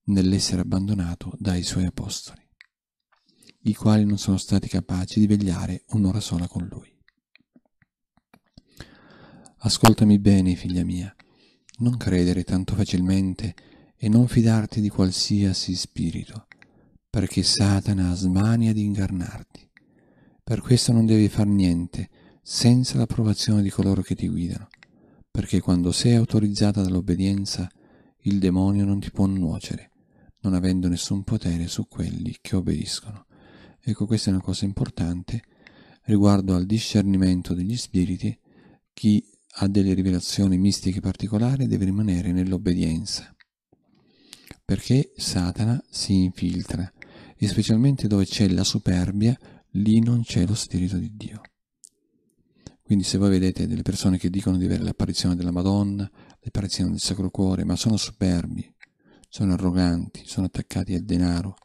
nell'essere abbandonato dai suoi apostoli, i quali non sono stati capaci di vegliare un'ora sola con lui. Ascoltami bene, figlia mia, non credere tanto facilmente e non fidarti di qualsiasi spirito, perché Satana ha smania di ingannarti. Per questo non devi far niente senza l'approvazione di coloro che ti guidano, perché quando sei autorizzata dall'obbedienza, il demonio non ti può nuocere, non avendo nessun potere su quelli che obbediscono. Ecco, questa è una cosa importante riguardo al discernimento degli spiriti, chi ha delle rivelazioni mistiche particolari deve rimanere nell'obbedienza, perché Satana si infiltra e specialmente dove c'è la superbia, lì non c'è lo Spirito di Dio. Quindi se voi vedete delle persone che dicono di avere l'apparizione della Madonna, l'apparizione del Sacro Cuore, ma sono superbi, sono arroganti, sono attaccati al denaro,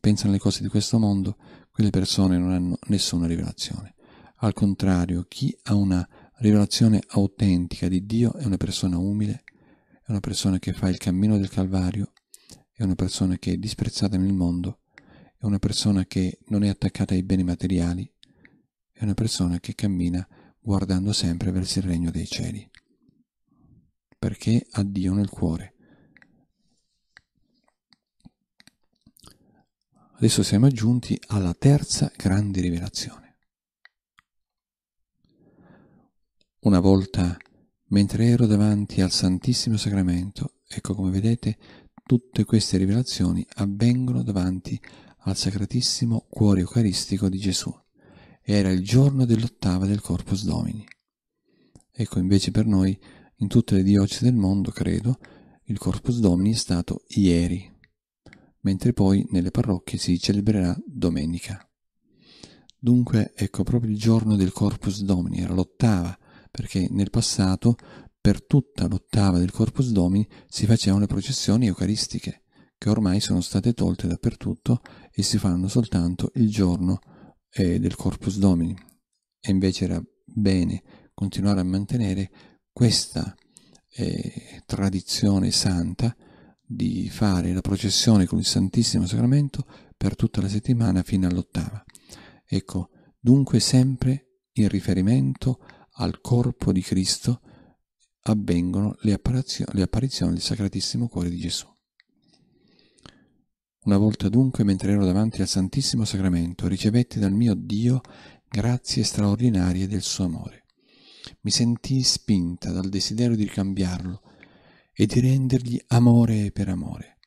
pensano alle cose di questo mondo, quelle persone non hanno nessuna rivelazione. Al contrario, chi ha una rivelazione autentica di Dio è una persona umile, è una persona che fa il cammino del Calvario, è una persona che è disprezzata nel mondo, è una persona che non è attaccata ai beni materiali, è una persona che cammina guardando sempre verso il regno dei cieli, perché ha Dio nel cuore Adesso siamo giunti alla terza grande rivelazione. Una volta, mentre ero davanti al Santissimo Sacramento, ecco come vedete, tutte queste rivelazioni avvengono davanti al Sacratissimo Cuore Eucaristico di Gesù. Era il giorno dell'ottava del Corpus Domini. Ecco invece per noi, in tutte le diocesi del mondo, credo, il Corpus Domini è stato ieri, mentre poi nelle parrocchie si celebrerà domenica. Dunque ecco proprio il giorno del Corpus Domini, era l'ottava, perché nel passato per tutta l'ottava del Corpus Domini si facevano le processioni eucaristiche, che ormai sono state tolte dappertutto e si fanno soltanto il giorno eh, del Corpus Domini. E invece era bene continuare a mantenere questa eh, tradizione santa di fare la processione con il Santissimo Sacramento per tutta la settimana fino all'ottava. Ecco, dunque sempre in riferimento al corpo di Cristo avvengono le, apparazio- le apparizioni del Sacratissimo Cuore di Gesù. Una volta dunque, mentre ero davanti al Santissimo Sacramento, ricevetti dal mio Dio grazie straordinarie del suo amore. Mi sentii spinta dal desiderio di ricambiarlo e di rendergli amore per amore.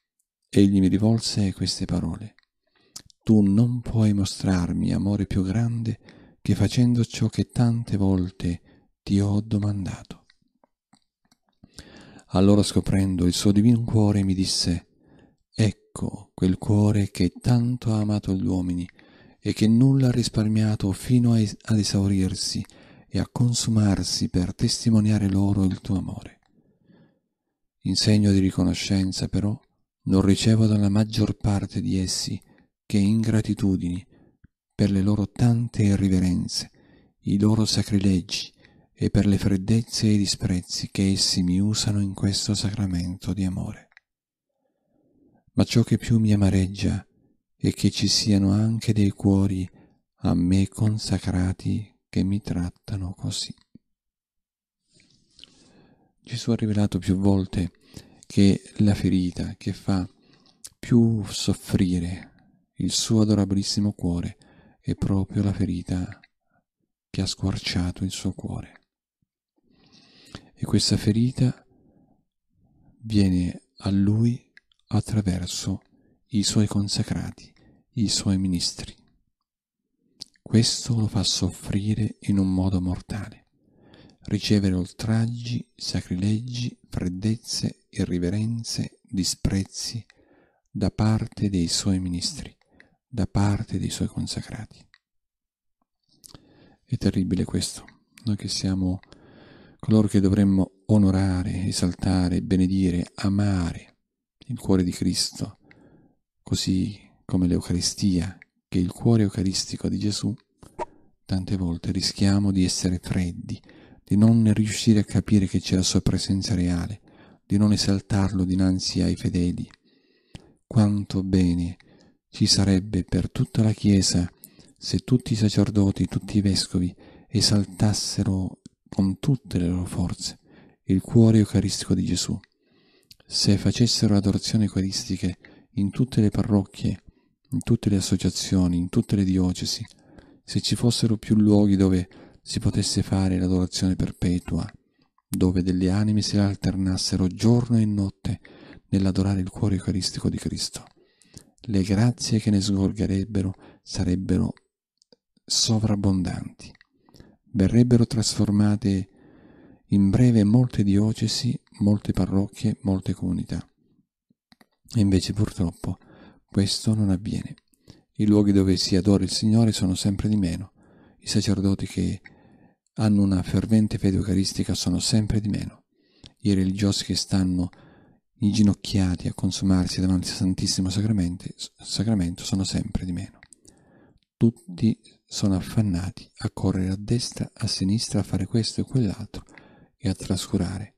Egli mi rivolse queste parole. Tu non puoi mostrarmi amore più grande che facendo ciò che tante volte ti ho domandato. Allora scoprendo il suo divino cuore mi disse, ecco quel cuore che tanto ha amato gli uomini e che nulla ha risparmiato fino ad esaurirsi e a consumarsi per testimoniare loro il tuo amore. In segno di riconoscenza, però, non ricevo dalla maggior parte di essi che ingratitudini per le loro tante irriverenze, i loro sacrileggi e per le freddezze e i disprezzi che essi mi usano in questo sacramento di amore. Ma ciò che più mi amareggia è che ci siano anche dei cuori a me consacrati che mi trattano così. Gesù ha rivelato più volte che la ferita che fa più soffrire il suo adorabilissimo cuore è proprio la ferita che ha squarciato il suo cuore. E questa ferita viene a lui attraverso i suoi consacrati, i suoi ministri. Questo lo fa soffrire in un modo mortale ricevere oltraggi, sacrileggi, freddezze, irriverenze, disprezzi da parte dei suoi ministri, da parte dei suoi consacrati. È terribile questo, noi che siamo coloro che dovremmo onorare, esaltare, benedire, amare il cuore di Cristo, così come l'Eucaristia, che è il cuore eucaristico di Gesù, tante volte rischiamo di essere freddi, di non riuscire a capire che c'è la sua presenza reale, di non esaltarlo dinanzi ai fedeli. Quanto bene ci sarebbe per tutta la Chiesa se tutti i sacerdoti, tutti i vescovi esaltassero con tutte le loro forze il cuore eucaristico di Gesù, se facessero adorazioni eucaristiche in tutte le parrocchie, in tutte le associazioni, in tutte le diocesi, se ci fossero più luoghi dove si potesse fare l'adorazione perpetua, dove delle anime si alternassero giorno e notte nell'adorare il cuore eucaristico di Cristo. Le grazie che ne sgorgerebbero sarebbero sovrabbondanti, verrebbero trasformate in breve molte diocesi, molte parrocchie, molte comunità. E invece purtroppo questo non avviene. I luoghi dove si adora il Signore sono sempre di meno. I sacerdoti che hanno una fervente fede eucaristica sono sempre di meno. I religiosi che stanno inginocchiati a consumarsi davanti al Santissimo Sacramento sono sempre di meno. Tutti sono affannati a correre a destra, a sinistra, a fare questo e quell'altro e a trascurare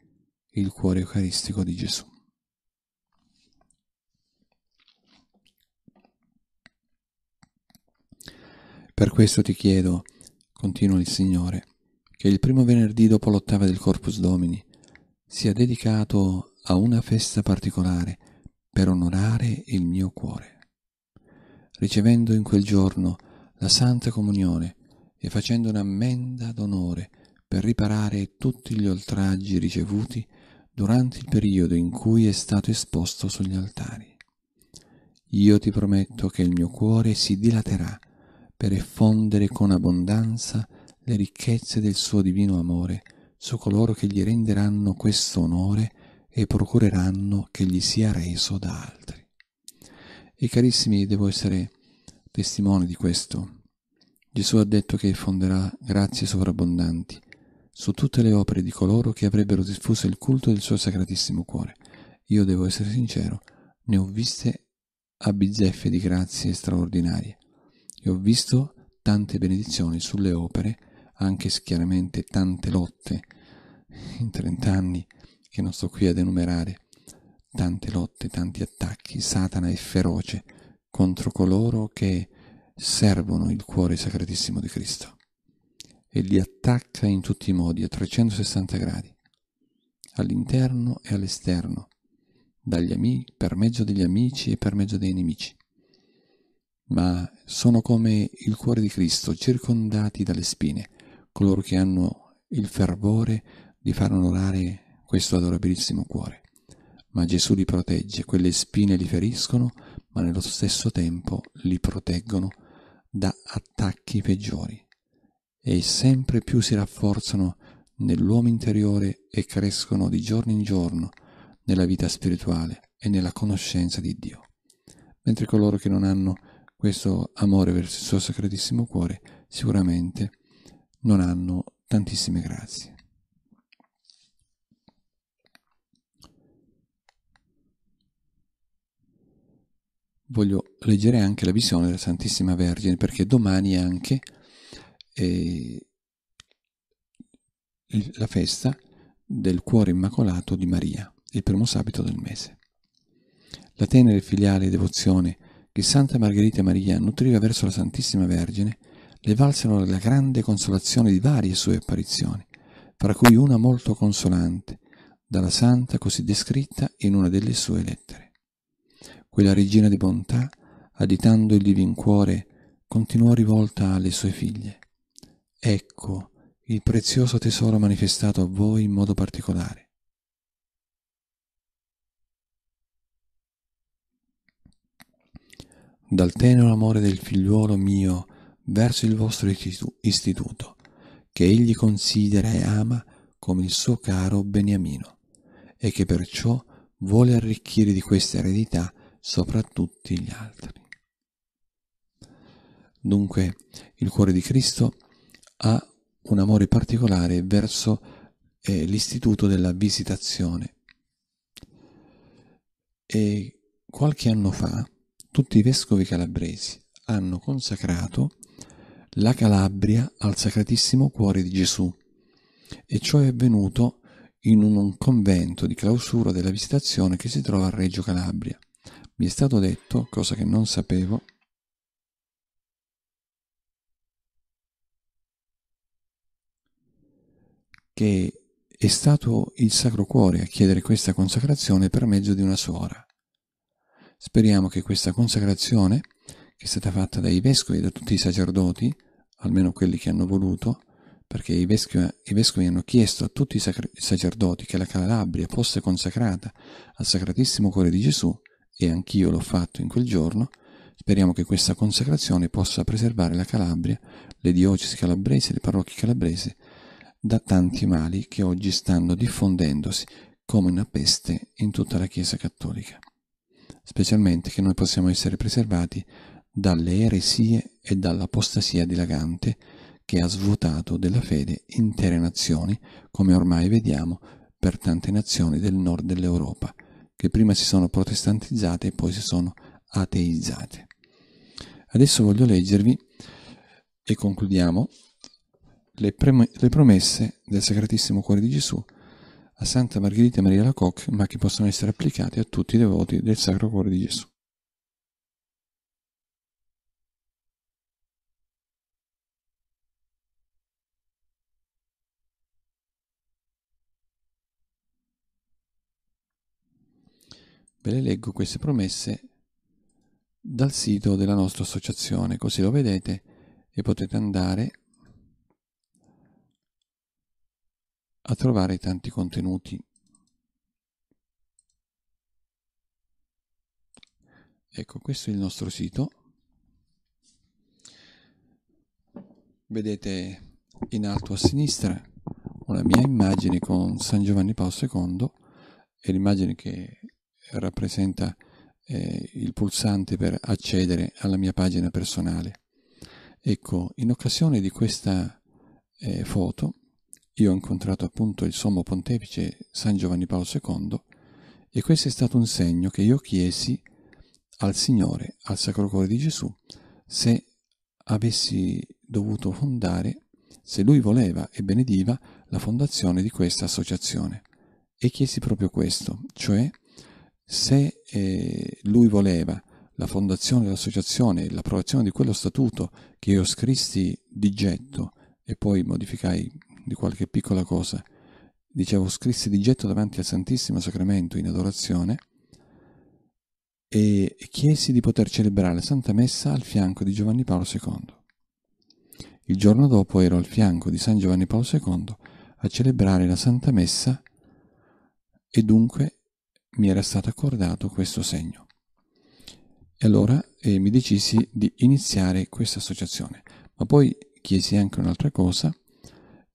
il cuore eucaristico di Gesù. Per questo ti chiedo, continua il Signore, che il primo venerdì dopo l'ottava del Corpus Domini sia dedicato a una festa particolare per onorare il mio cuore. Ricevendo in quel giorno la Santa Comunione e facendo un'ammenda d'onore per riparare tutti gli oltraggi ricevuti durante il periodo in cui è stato esposto sugli altari. Io ti prometto che il mio cuore si dilaterà per effondere con abbondanza le ricchezze del suo divino amore su coloro che gli renderanno questo onore e procureranno che gli sia reso da altri. E carissimi, devo essere testimone di questo. Gesù ha detto che fonderà grazie sovrabbondanti su tutte le opere di coloro che avrebbero diffuso il culto del suo sacratissimo cuore. Io devo essere sincero, ne ho viste a bizzeffe di grazie straordinarie e ho visto tante benedizioni sulle opere anche se chiaramente tante lotte in 30 anni che non sto qui ad enumerare, tante lotte, tanti attacchi, Satana è feroce contro coloro che servono il cuore sacratissimo di Cristo e li attacca in tutti i modi a 360 gradi, all'interno e all'esterno, amici, per mezzo degli amici e per mezzo dei nemici. Ma sono come il cuore di Cristo circondati dalle spine coloro che hanno il fervore di far onorare questo adorabilissimo cuore. Ma Gesù li protegge, quelle spine li feriscono, ma nello stesso tempo li proteggono da attacchi peggiori e sempre più si rafforzano nell'uomo interiore e crescono di giorno in giorno nella vita spirituale e nella conoscenza di Dio, mentre coloro che non hanno questo amore verso il suo sacratissimo cuore sicuramente non hanno tantissime grazie. Voglio leggere anche la visione della Santissima Vergine perché domani è anche eh, la festa del cuore immacolato di Maria, il primo sabato del mese. La tenere filiale devozione che Santa Margherita Maria nutriva verso la Santissima Vergine le valsero la grande consolazione di varie sue apparizioni, fra cui una molto consolante, dalla santa così descritta in una delle sue lettere. Quella regina di bontà, aditando il divin cuore, continuò rivolta alle sue figlie. Ecco il prezioso tesoro manifestato a voi in modo particolare. Dal tenero amore del figliuolo mio, verso il vostro istituto, che egli considera e ama come il suo caro beniamino, e che perciò vuole arricchire di questa eredità sopra tutti gli altri. Dunque, il cuore di Cristo ha un amore particolare verso eh, l'istituto della visitazione. E qualche anno fa tutti i vescovi calabresi hanno consacrato la Calabria al Sacratissimo Cuore di Gesù e ciò è avvenuto in un convento di clausura della visitazione che si trova a Reggio Calabria. Mi è stato detto, cosa che non sapevo, che è stato il Sacro Cuore a chiedere questa consacrazione per mezzo di una suora. Speriamo che questa consacrazione che è stata fatta dai vescovi e da tutti i sacerdoti, almeno quelli che hanno voluto, perché i vescovi, i vescovi hanno chiesto a tutti i, sacri, i sacerdoti che la Calabria fosse consacrata al Sacratissimo Cuore di Gesù, e anch'io l'ho fatto in quel giorno, Speriamo che questa consacrazione possa preservare la Calabria, le diocesi calabresi, le parrocchie calabresi, da tanti mali che oggi stanno diffondendosi come una peste in tutta la Chiesa cattolica. Specialmente che noi possiamo essere preservati dalle eresie e dall'apostasia dilagante che ha svuotato della fede intere nazioni, come ormai vediamo per tante nazioni del nord dell'Europa, che prima si sono protestantizzate e poi si sono ateizzate. Adesso voglio leggervi e concludiamo le, pre- le promesse del Sacratissimo Cuore di Gesù a Santa Margherita Maria Lacocque, ma che possono essere applicate a tutti i devoti del Sacro Cuore di Gesù. Ve le leggo queste promesse dal sito della nostra associazione, così lo vedete e potete andare a trovare tanti contenuti. Ecco, questo è il nostro sito. Vedete in alto a sinistra una mia immagine con San Giovanni Paolo II, è l'immagine che rappresenta eh, il pulsante per accedere alla mia pagina personale. Ecco, in occasione di questa eh, foto io ho incontrato appunto il sommo pontefice San Giovanni Paolo II e questo è stato un segno che io chiesi al Signore, al Sacro Cuore di Gesù, se avessi dovuto fondare, se lui voleva e benediva, la fondazione di questa associazione. E chiesi proprio questo, cioè se eh, lui voleva la fondazione, l'associazione, l'approvazione di quello statuto che io scrissi di getto e poi modificai di qualche piccola cosa, dicevo scrissi di getto davanti al Santissimo Sacramento in adorazione e chiesi di poter celebrare la Santa Messa al fianco di Giovanni Paolo II. Il giorno dopo ero al fianco di San Giovanni Paolo II a celebrare la Santa Messa e dunque mi era stato accordato questo segno. E allora eh, mi decisi di iniziare questa associazione, ma poi chiesi anche un'altra cosa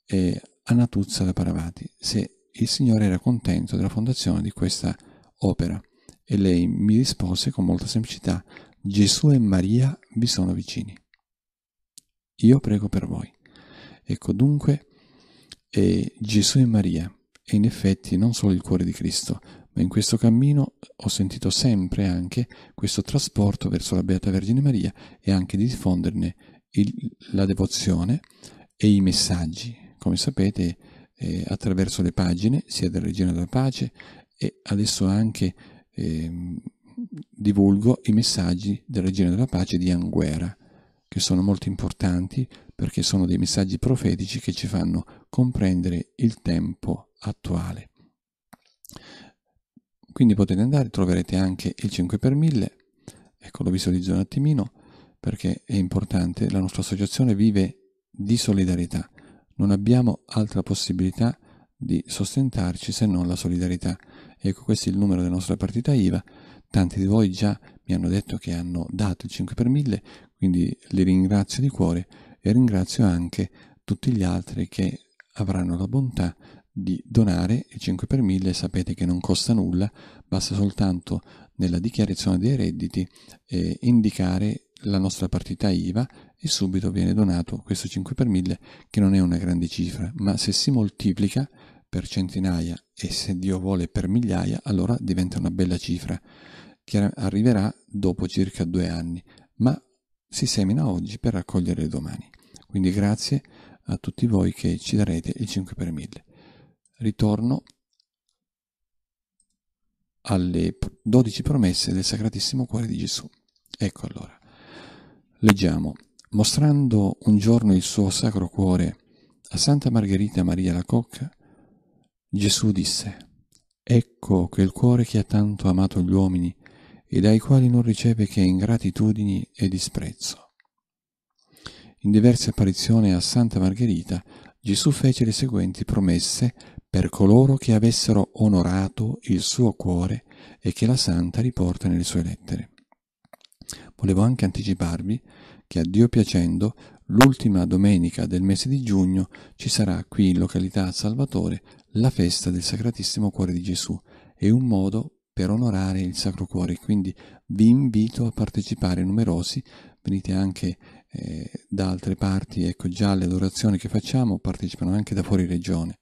eh, a Natuzza da Paravati, se il Signore era contento della fondazione di questa opera, e lei mi rispose con molta semplicità, Gesù e Maria vi sono vicini. Io prego per voi. Ecco dunque eh, Gesù e Maria, e in effetti non solo il cuore di Cristo, ma in questo cammino ho sentito sempre anche questo trasporto verso la Beata Vergine Maria e anche di diffonderne il, la devozione e i messaggi. Come sapete, eh, attraverso le pagine sia della Regina della Pace e adesso anche eh, divulgo i messaggi della Regina della Pace di Anguera, che sono molto importanti perché sono dei messaggi profetici che ci fanno comprendere il tempo attuale quindi potete andare troverete anche il 5 per 1000 ecco lo visualizzo un attimino perché è importante la nostra associazione vive di solidarietà non abbiamo altra possibilità di sostentarci se non la solidarietà ecco questo è il numero della nostra partita IVA tanti di voi già mi hanno detto che hanno dato il 5 per 1000 quindi li ringrazio di cuore e ringrazio anche tutti gli altri che avranno la bontà di donare il 5 per 1000 sapete che non costa nulla, basta soltanto nella dichiarazione dei redditi eh, indicare la nostra partita IVA e subito viene donato questo 5 per 1000 che non è una grande cifra, ma se si moltiplica per centinaia e se Dio vuole per migliaia, allora diventa una bella cifra che arriverà dopo circa due anni, ma si semina oggi per raccogliere domani. Quindi grazie a tutti voi che ci darete il 5 per 1000 ritorno alle dodici promesse del Sacratissimo Cuore di Gesù. Ecco allora, leggiamo, mostrando un giorno il suo Sacro Cuore a Santa Margherita Maria la Cocca, Gesù disse, ecco quel cuore che ha tanto amato gli uomini e dai quali non riceve che ingratitudini e disprezzo. In diverse apparizioni a Santa Margherita Gesù fece le seguenti promesse per coloro che avessero onorato il suo cuore e che la Santa riporta nelle sue lettere. Volevo anche anticiparvi che a Dio piacendo l'ultima domenica del mese di giugno ci sarà qui in località Salvatore la festa del Sacratissimo Cuore di Gesù e un modo per onorare il Sacro Cuore, quindi vi invito a partecipare numerosi, venite anche eh, da altre parti, ecco già le adorazioni che facciamo partecipano anche da fuori regione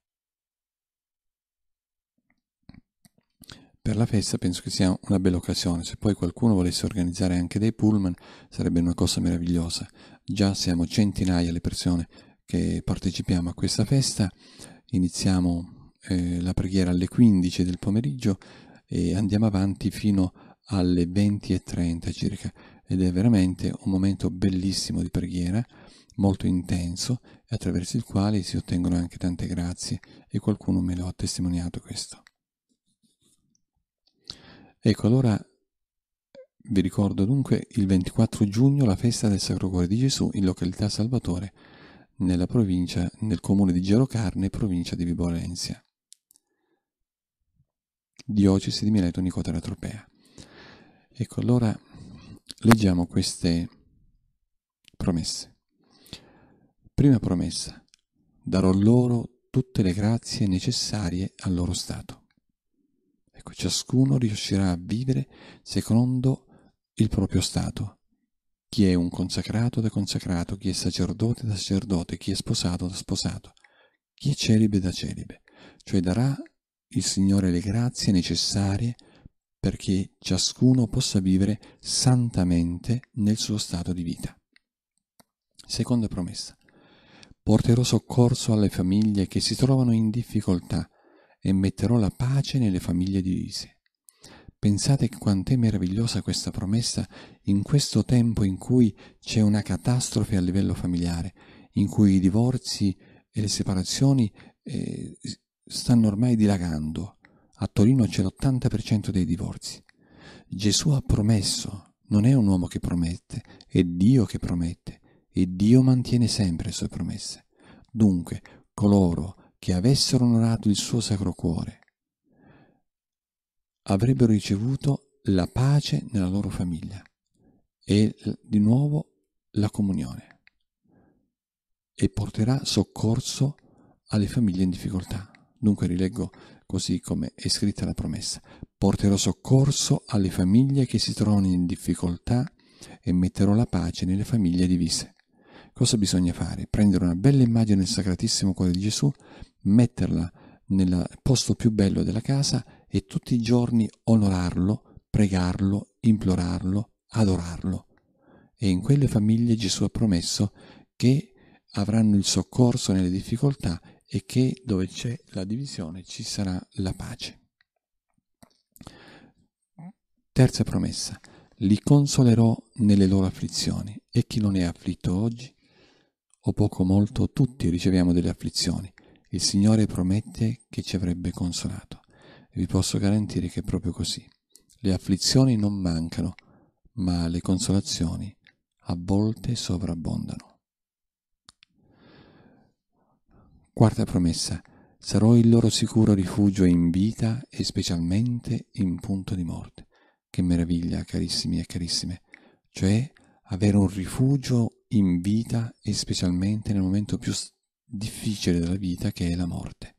Per la festa penso che sia una bella occasione, se poi qualcuno volesse organizzare anche dei pullman sarebbe una cosa meravigliosa. Già siamo centinaia le persone che partecipiamo a questa festa, iniziamo eh, la preghiera alle 15 del pomeriggio e andiamo avanti fino alle 20.30 circa ed è veramente un momento bellissimo di preghiera, molto intenso attraverso il quale si ottengono anche tante grazie e qualcuno me lo ha testimoniato questo. Ecco, allora vi ricordo dunque il 24 giugno la festa del Sacro Cuore di Gesù in località Salvatore, nella provincia, nel comune di Gerocarne, provincia di Viborenzia, diocesi di Mileto Nicotera Tropea. Ecco, allora leggiamo queste promesse. Prima promessa, darò loro tutte le grazie necessarie al loro stato. Ecco, ciascuno riuscirà a vivere secondo il proprio stato. Chi è un consacrato da consacrato, chi è sacerdote da sacerdote, chi è sposato da sposato, chi è celibe da celibe. Cioè darà il Signore le grazie necessarie perché ciascuno possa vivere santamente nel suo stato di vita. Seconda promessa. Porterò soccorso alle famiglie che si trovano in difficoltà e metterò la pace nelle famiglie divise. Pensate quant'è meravigliosa questa promessa in questo tempo in cui c'è una catastrofe a livello familiare, in cui i divorzi e le separazioni eh, stanno ormai dilagando. A Torino c'è l'80% dei divorzi. Gesù ha promesso, non è un uomo che promette, è Dio che promette e Dio mantiene sempre le sue promesse. Dunque, coloro che avessero onorato il suo sacro cuore avrebbero ricevuto la pace nella loro famiglia e di nuovo la comunione e porterà soccorso alle famiglie in difficoltà. Dunque rileggo così come è scritta la promessa. Porterò soccorso alle famiglie che si trovano in difficoltà e metterò la pace nelle famiglie divise. Cosa bisogna fare? Prendere una bella immagine del Sacratissimo Cuore di Gesù metterla nel posto più bello della casa e tutti i giorni onorarlo, pregarlo, implorarlo, adorarlo. E in quelle famiglie Gesù ha promesso che avranno il soccorso nelle difficoltà e che dove c'è la divisione ci sarà la pace. Terza promessa, li consolerò nelle loro afflizioni e chi non è afflitto oggi, o poco o molto tutti riceviamo delle afflizioni, il Signore promette che ci avrebbe consolato. Vi posso garantire che è proprio così. Le afflizioni non mancano, ma le consolazioni a volte sovrabbondano. Quarta promessa. Sarò il loro sicuro rifugio in vita e specialmente in punto di morte. Che meraviglia, carissimi e carissime. Cioè avere un rifugio in vita e specialmente nel momento più difficile della vita che è la morte.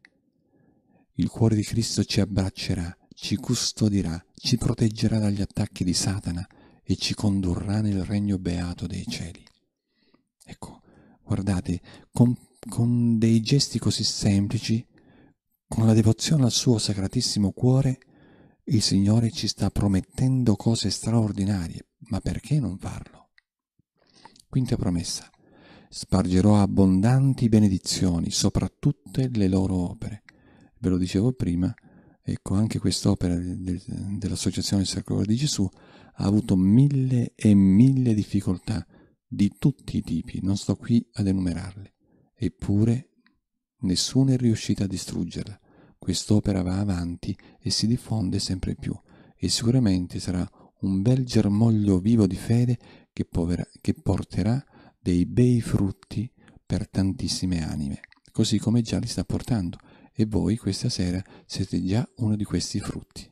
Il cuore di Cristo ci abbraccerà, ci custodirà, ci proteggerà dagli attacchi di Satana e ci condurrà nel regno beato dei cieli. Ecco, guardate, con, con dei gesti così semplici, con la devozione al suo sacratissimo cuore, il Signore ci sta promettendo cose straordinarie, ma perché non farlo? Quinta promessa spargerò abbondanti benedizioni sopra tutte le loro opere. Ve lo dicevo prima, ecco anche quest'opera de, de, dell'Associazione Sacro di Gesù ha avuto mille e mille difficoltà di tutti i tipi, non sto qui ad enumerarle, eppure nessuno è riuscito a distruggerla. Quest'opera va avanti e si diffonde sempre più e sicuramente sarà un bel germoglio vivo di fede che, povera, che porterà dei bei frutti per tantissime anime, così come già li sta portando, e voi questa sera siete già uno di questi frutti.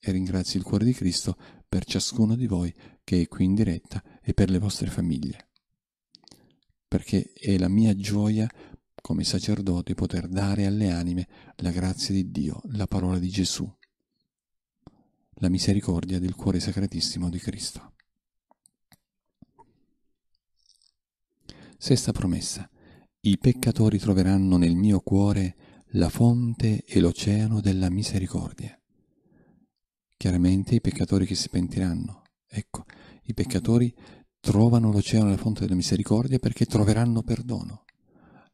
E ringrazio il cuore di Cristo per ciascuno di voi che è qui in diretta e per le vostre famiglie, perché è la mia gioia come sacerdote poter dare alle anime la grazia di Dio, la parola di Gesù, la misericordia del cuore sacratissimo di Cristo. Sesta promessa. I peccatori troveranno nel mio cuore la fonte e l'oceano della misericordia. Chiaramente i peccatori che si pentiranno. Ecco, i peccatori trovano l'oceano e la fonte della misericordia perché troveranno perdono.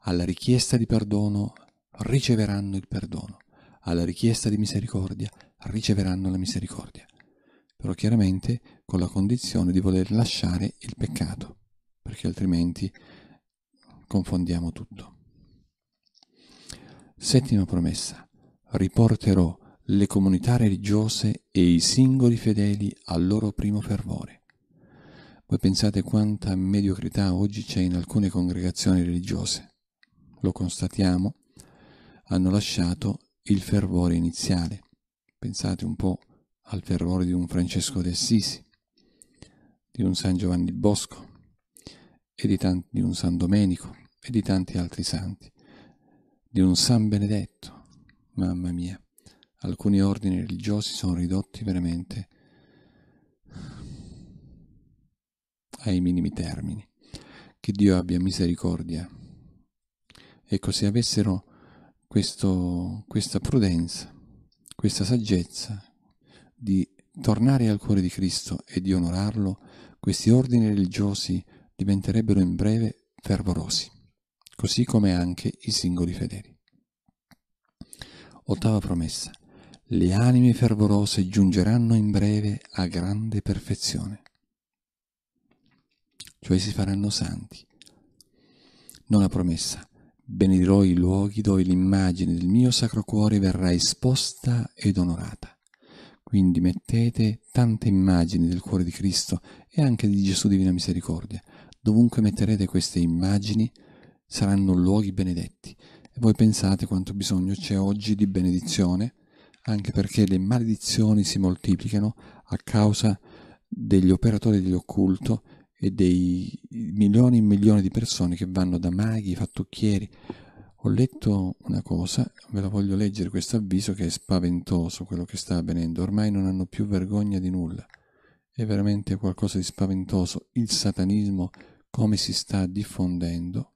Alla richiesta di perdono riceveranno il perdono. Alla richiesta di misericordia riceveranno la misericordia. Però chiaramente con la condizione di voler lasciare il peccato perché altrimenti confondiamo tutto. Settima promessa. Riporterò le comunità religiose e i singoli fedeli al loro primo fervore. Voi pensate quanta mediocrità oggi c'è in alcune congregazioni religiose. Lo constatiamo, hanno lasciato il fervore iniziale. Pensate un po' al fervore di un Francesco d'Assisi, di un San Giovanni Bosco, e di, tanti, di un San Domenico e di tanti altri santi, di un San Benedetto. Mamma mia, alcuni ordini religiosi sono ridotti veramente ai minimi termini. Che Dio abbia misericordia. Ecco, se avessero questo, questa prudenza, questa saggezza di tornare al cuore di Cristo e di onorarlo, questi ordini religiosi diventerebbero in breve fervorosi, così come anche i singoli fedeli. Ottava promessa. Le anime fervorose giungeranno in breve a grande perfezione, cioè si faranno santi. Nona promessa. Benedirò i luoghi dove l'immagine del mio sacro cuore verrà esposta ed onorata. Quindi mettete tante immagini del cuore di Cristo e anche di Gesù Divina Misericordia Dovunque metterete queste immagini saranno luoghi benedetti. E voi pensate quanto bisogno c'è oggi di benedizione, anche perché le maledizioni si moltiplicano a causa degli operatori dell'occulto e dei milioni e milioni di persone che vanno da maghi, fattucchieri. Ho letto una cosa, ve la voglio leggere questo avviso che è spaventoso quello che sta avvenendo, ormai non hanno più vergogna di nulla. È veramente qualcosa di spaventoso. Il satanismo come si sta diffondendo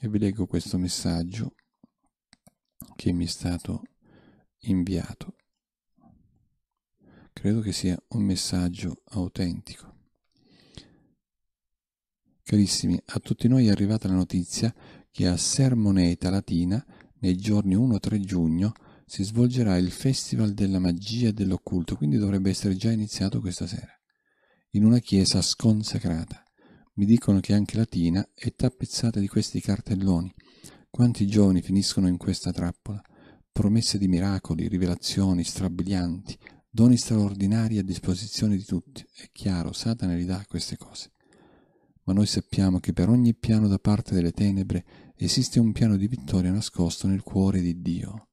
e vi leggo questo messaggio che mi è stato inviato. Credo che sia un messaggio autentico. Carissimi, a tutti noi è arrivata la notizia che a Sermoneta Latina, nei giorni 1-3 giugno, si svolgerà il Festival della Magia e dell'Occulto, quindi dovrebbe essere già iniziato questa sera, in una chiesa sconsacrata. Mi dicono che anche la Tina è tappezzata di questi cartelloni. Quanti giovani finiscono in questa trappola? Promesse di miracoli, rivelazioni strabilianti, doni straordinari a disposizione di tutti. È chiaro, Satana li dà queste cose. Ma noi sappiamo che per ogni piano da parte delle tenebre esiste un piano di vittoria nascosto nel cuore di Dio.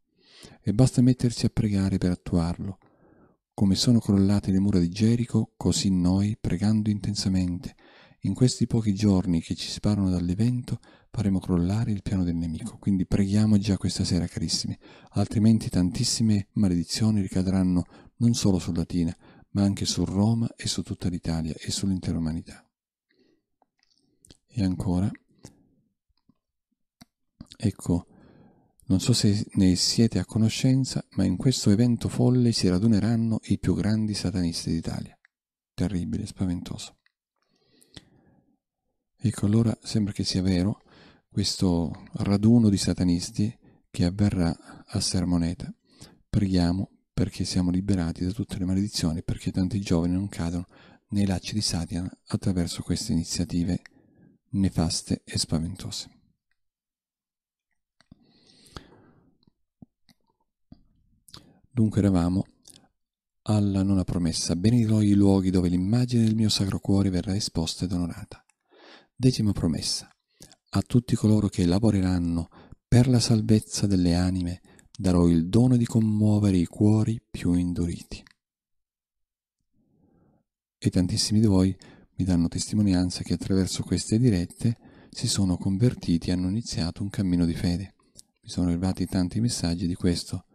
E basta mettersi a pregare per attuarlo. Come sono crollate le mura di Gerico, così noi, pregando intensamente, in questi pochi giorni che ci separano dall'evento faremo crollare il piano del nemico. Quindi preghiamo già questa sera, carissimi, altrimenti tantissime maledizioni ricadranno non solo su Latina, ma anche su Roma e su tutta l'Italia e sull'intera umanità. E ancora, ecco, non so se ne siete a conoscenza, ma in questo evento folle si raduneranno i più grandi satanisti d'Italia. Terribile, spaventoso. Ecco, allora sembra che sia vero questo raduno di satanisti che avverrà a Sermoneta. Preghiamo perché siamo liberati da tutte le maledizioni, perché tanti giovani non cadono nei lacci di Satana attraverso queste iniziative nefaste e spaventose. Dunque eravamo alla nona promessa, benedirò i luoghi dove l'immagine del mio sacro cuore verrà esposta ed onorata. Decima promessa. A tutti coloro che lavoreranno per la salvezza delle anime darò il dono di commuovere i cuori più induriti. E tantissimi di voi mi danno testimonianza che attraverso queste dirette si sono convertiti e hanno iniziato un cammino di fede. Mi sono arrivati tanti messaggi di questo.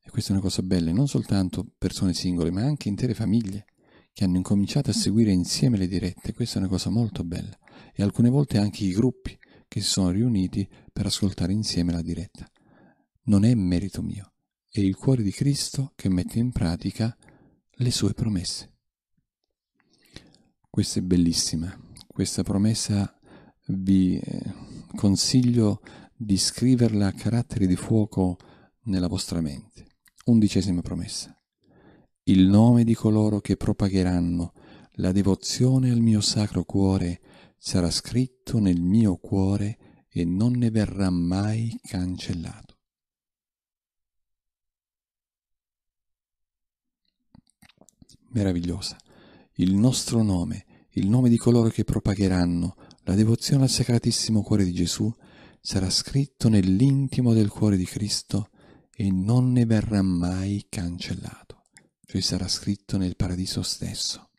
E questa è una cosa bella, non soltanto persone singole, ma anche intere famiglie che hanno incominciato a seguire insieme le dirette, questa è una cosa molto bella, e alcune volte anche i gruppi che si sono riuniti per ascoltare insieme la diretta. Non è merito mio, è il cuore di Cristo che mette in pratica le sue promesse. Questa è bellissima, questa promessa vi eh, consiglio di scriverla a caratteri di fuoco nella vostra mente. Undicesima promessa il nome di coloro che propagheranno la devozione al mio sacro cuore sarà scritto nel mio cuore e non ne verrà mai cancellato. Meravigliosa. Il nostro nome, il nome di coloro che propagheranno la devozione al Sacratissimo Cuore di Gesù, sarà scritto nell'intimo del cuore di Cristo e non ne verrà mai cancellato cioè sarà scritto nel paradiso stesso.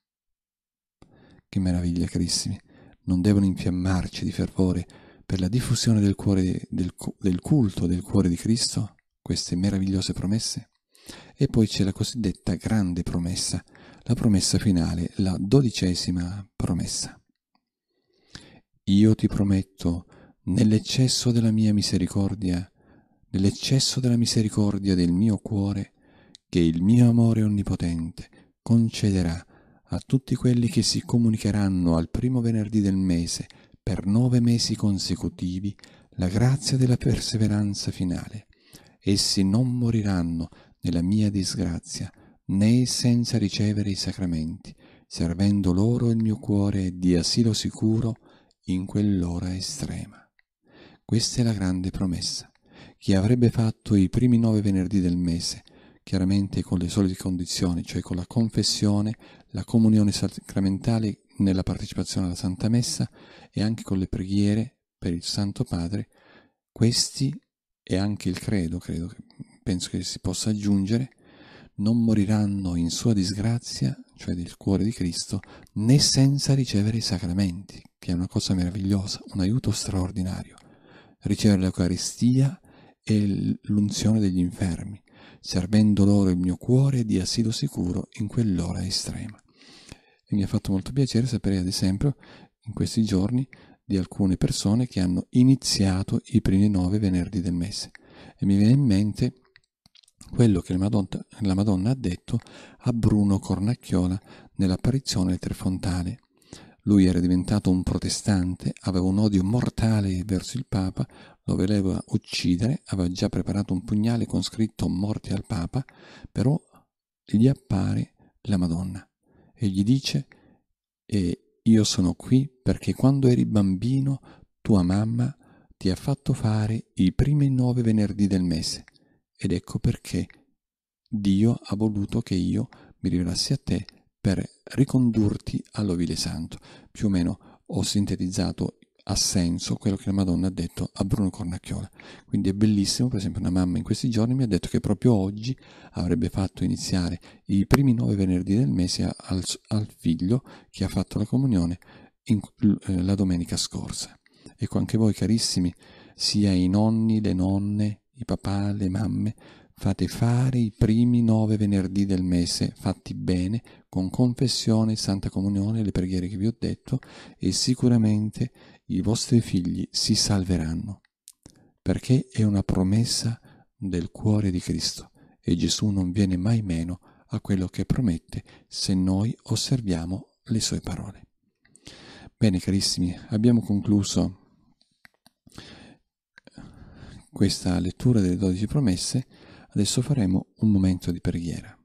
Che meraviglia, carissimi! Non devono infiammarci di fervore per la diffusione del, cuore, del, del culto del cuore di Cristo, queste meravigliose promesse. E poi c'è la cosiddetta grande promessa, la promessa finale, la dodicesima promessa. Io ti prometto, nell'eccesso della mia misericordia, nell'eccesso della misericordia del mio cuore, che il mio amore onnipotente concederà a tutti quelli che si comunicheranno al primo venerdì del mese per nove mesi consecutivi la grazia della perseveranza finale. Essi non moriranno nella mia disgrazia, né senza ricevere i sacramenti, servendo loro il mio cuore di asilo sicuro in quell'ora estrema. Questa è la grande promessa. Chi avrebbe fatto i primi nove venerdì del mese chiaramente con le solite condizioni, cioè con la confessione, la comunione sacramentale nella partecipazione alla Santa Messa e anche con le preghiere per il Santo Padre, questi e anche il credo, credo che penso che si possa aggiungere, non moriranno in sua disgrazia, cioè del cuore di Cristo, né senza ricevere i sacramenti, che è una cosa meravigliosa, un aiuto straordinario. Ricevere l'Eucaristia e l'unzione degli infermi, servendo loro il mio cuore di asilo sicuro in quell'ora estrema. E mi ha fatto molto piacere sapere, ad esempio, in questi giorni di alcune persone che hanno iniziato i primi nove venerdì del mese. E mi viene in mente quello che la Madonna, la Madonna ha detto a Bruno Cornacchiola nell'apparizione del Tre Fontane. Lui era diventato un protestante, aveva un odio mortale verso il Papa, lo voleva uccidere, aveva già preparato un pugnale con scritto morte al Papa, però gli appare la Madonna e gli dice e io sono qui perché quando eri bambino tua mamma ti ha fatto fare i primi nove venerdì del mese ed ecco perché Dio ha voluto che io mi rivelassi a te per ricondurti all'ovile santo. Più o meno ho sintetizzato ha senso quello che la Madonna ha detto a Bruno Cornacchiola. Quindi è bellissimo, per esempio una mamma in questi giorni mi ha detto che proprio oggi avrebbe fatto iniziare i primi nove venerdì del mese al, al figlio che ha fatto la comunione in, eh, la domenica scorsa. Ecco, anche voi carissimi, sia i nonni, le nonne, i papà, le mamme, fate fare i primi nove venerdì del mese fatti bene, con confessione, santa comunione, le preghiere che vi ho detto e sicuramente i vostri figli si salveranno, perché è una promessa del cuore di Cristo e Gesù non viene mai meno a quello che promette se noi osserviamo le sue parole. Bene carissimi, abbiamo concluso questa lettura delle dodici promesse, adesso faremo un momento di preghiera.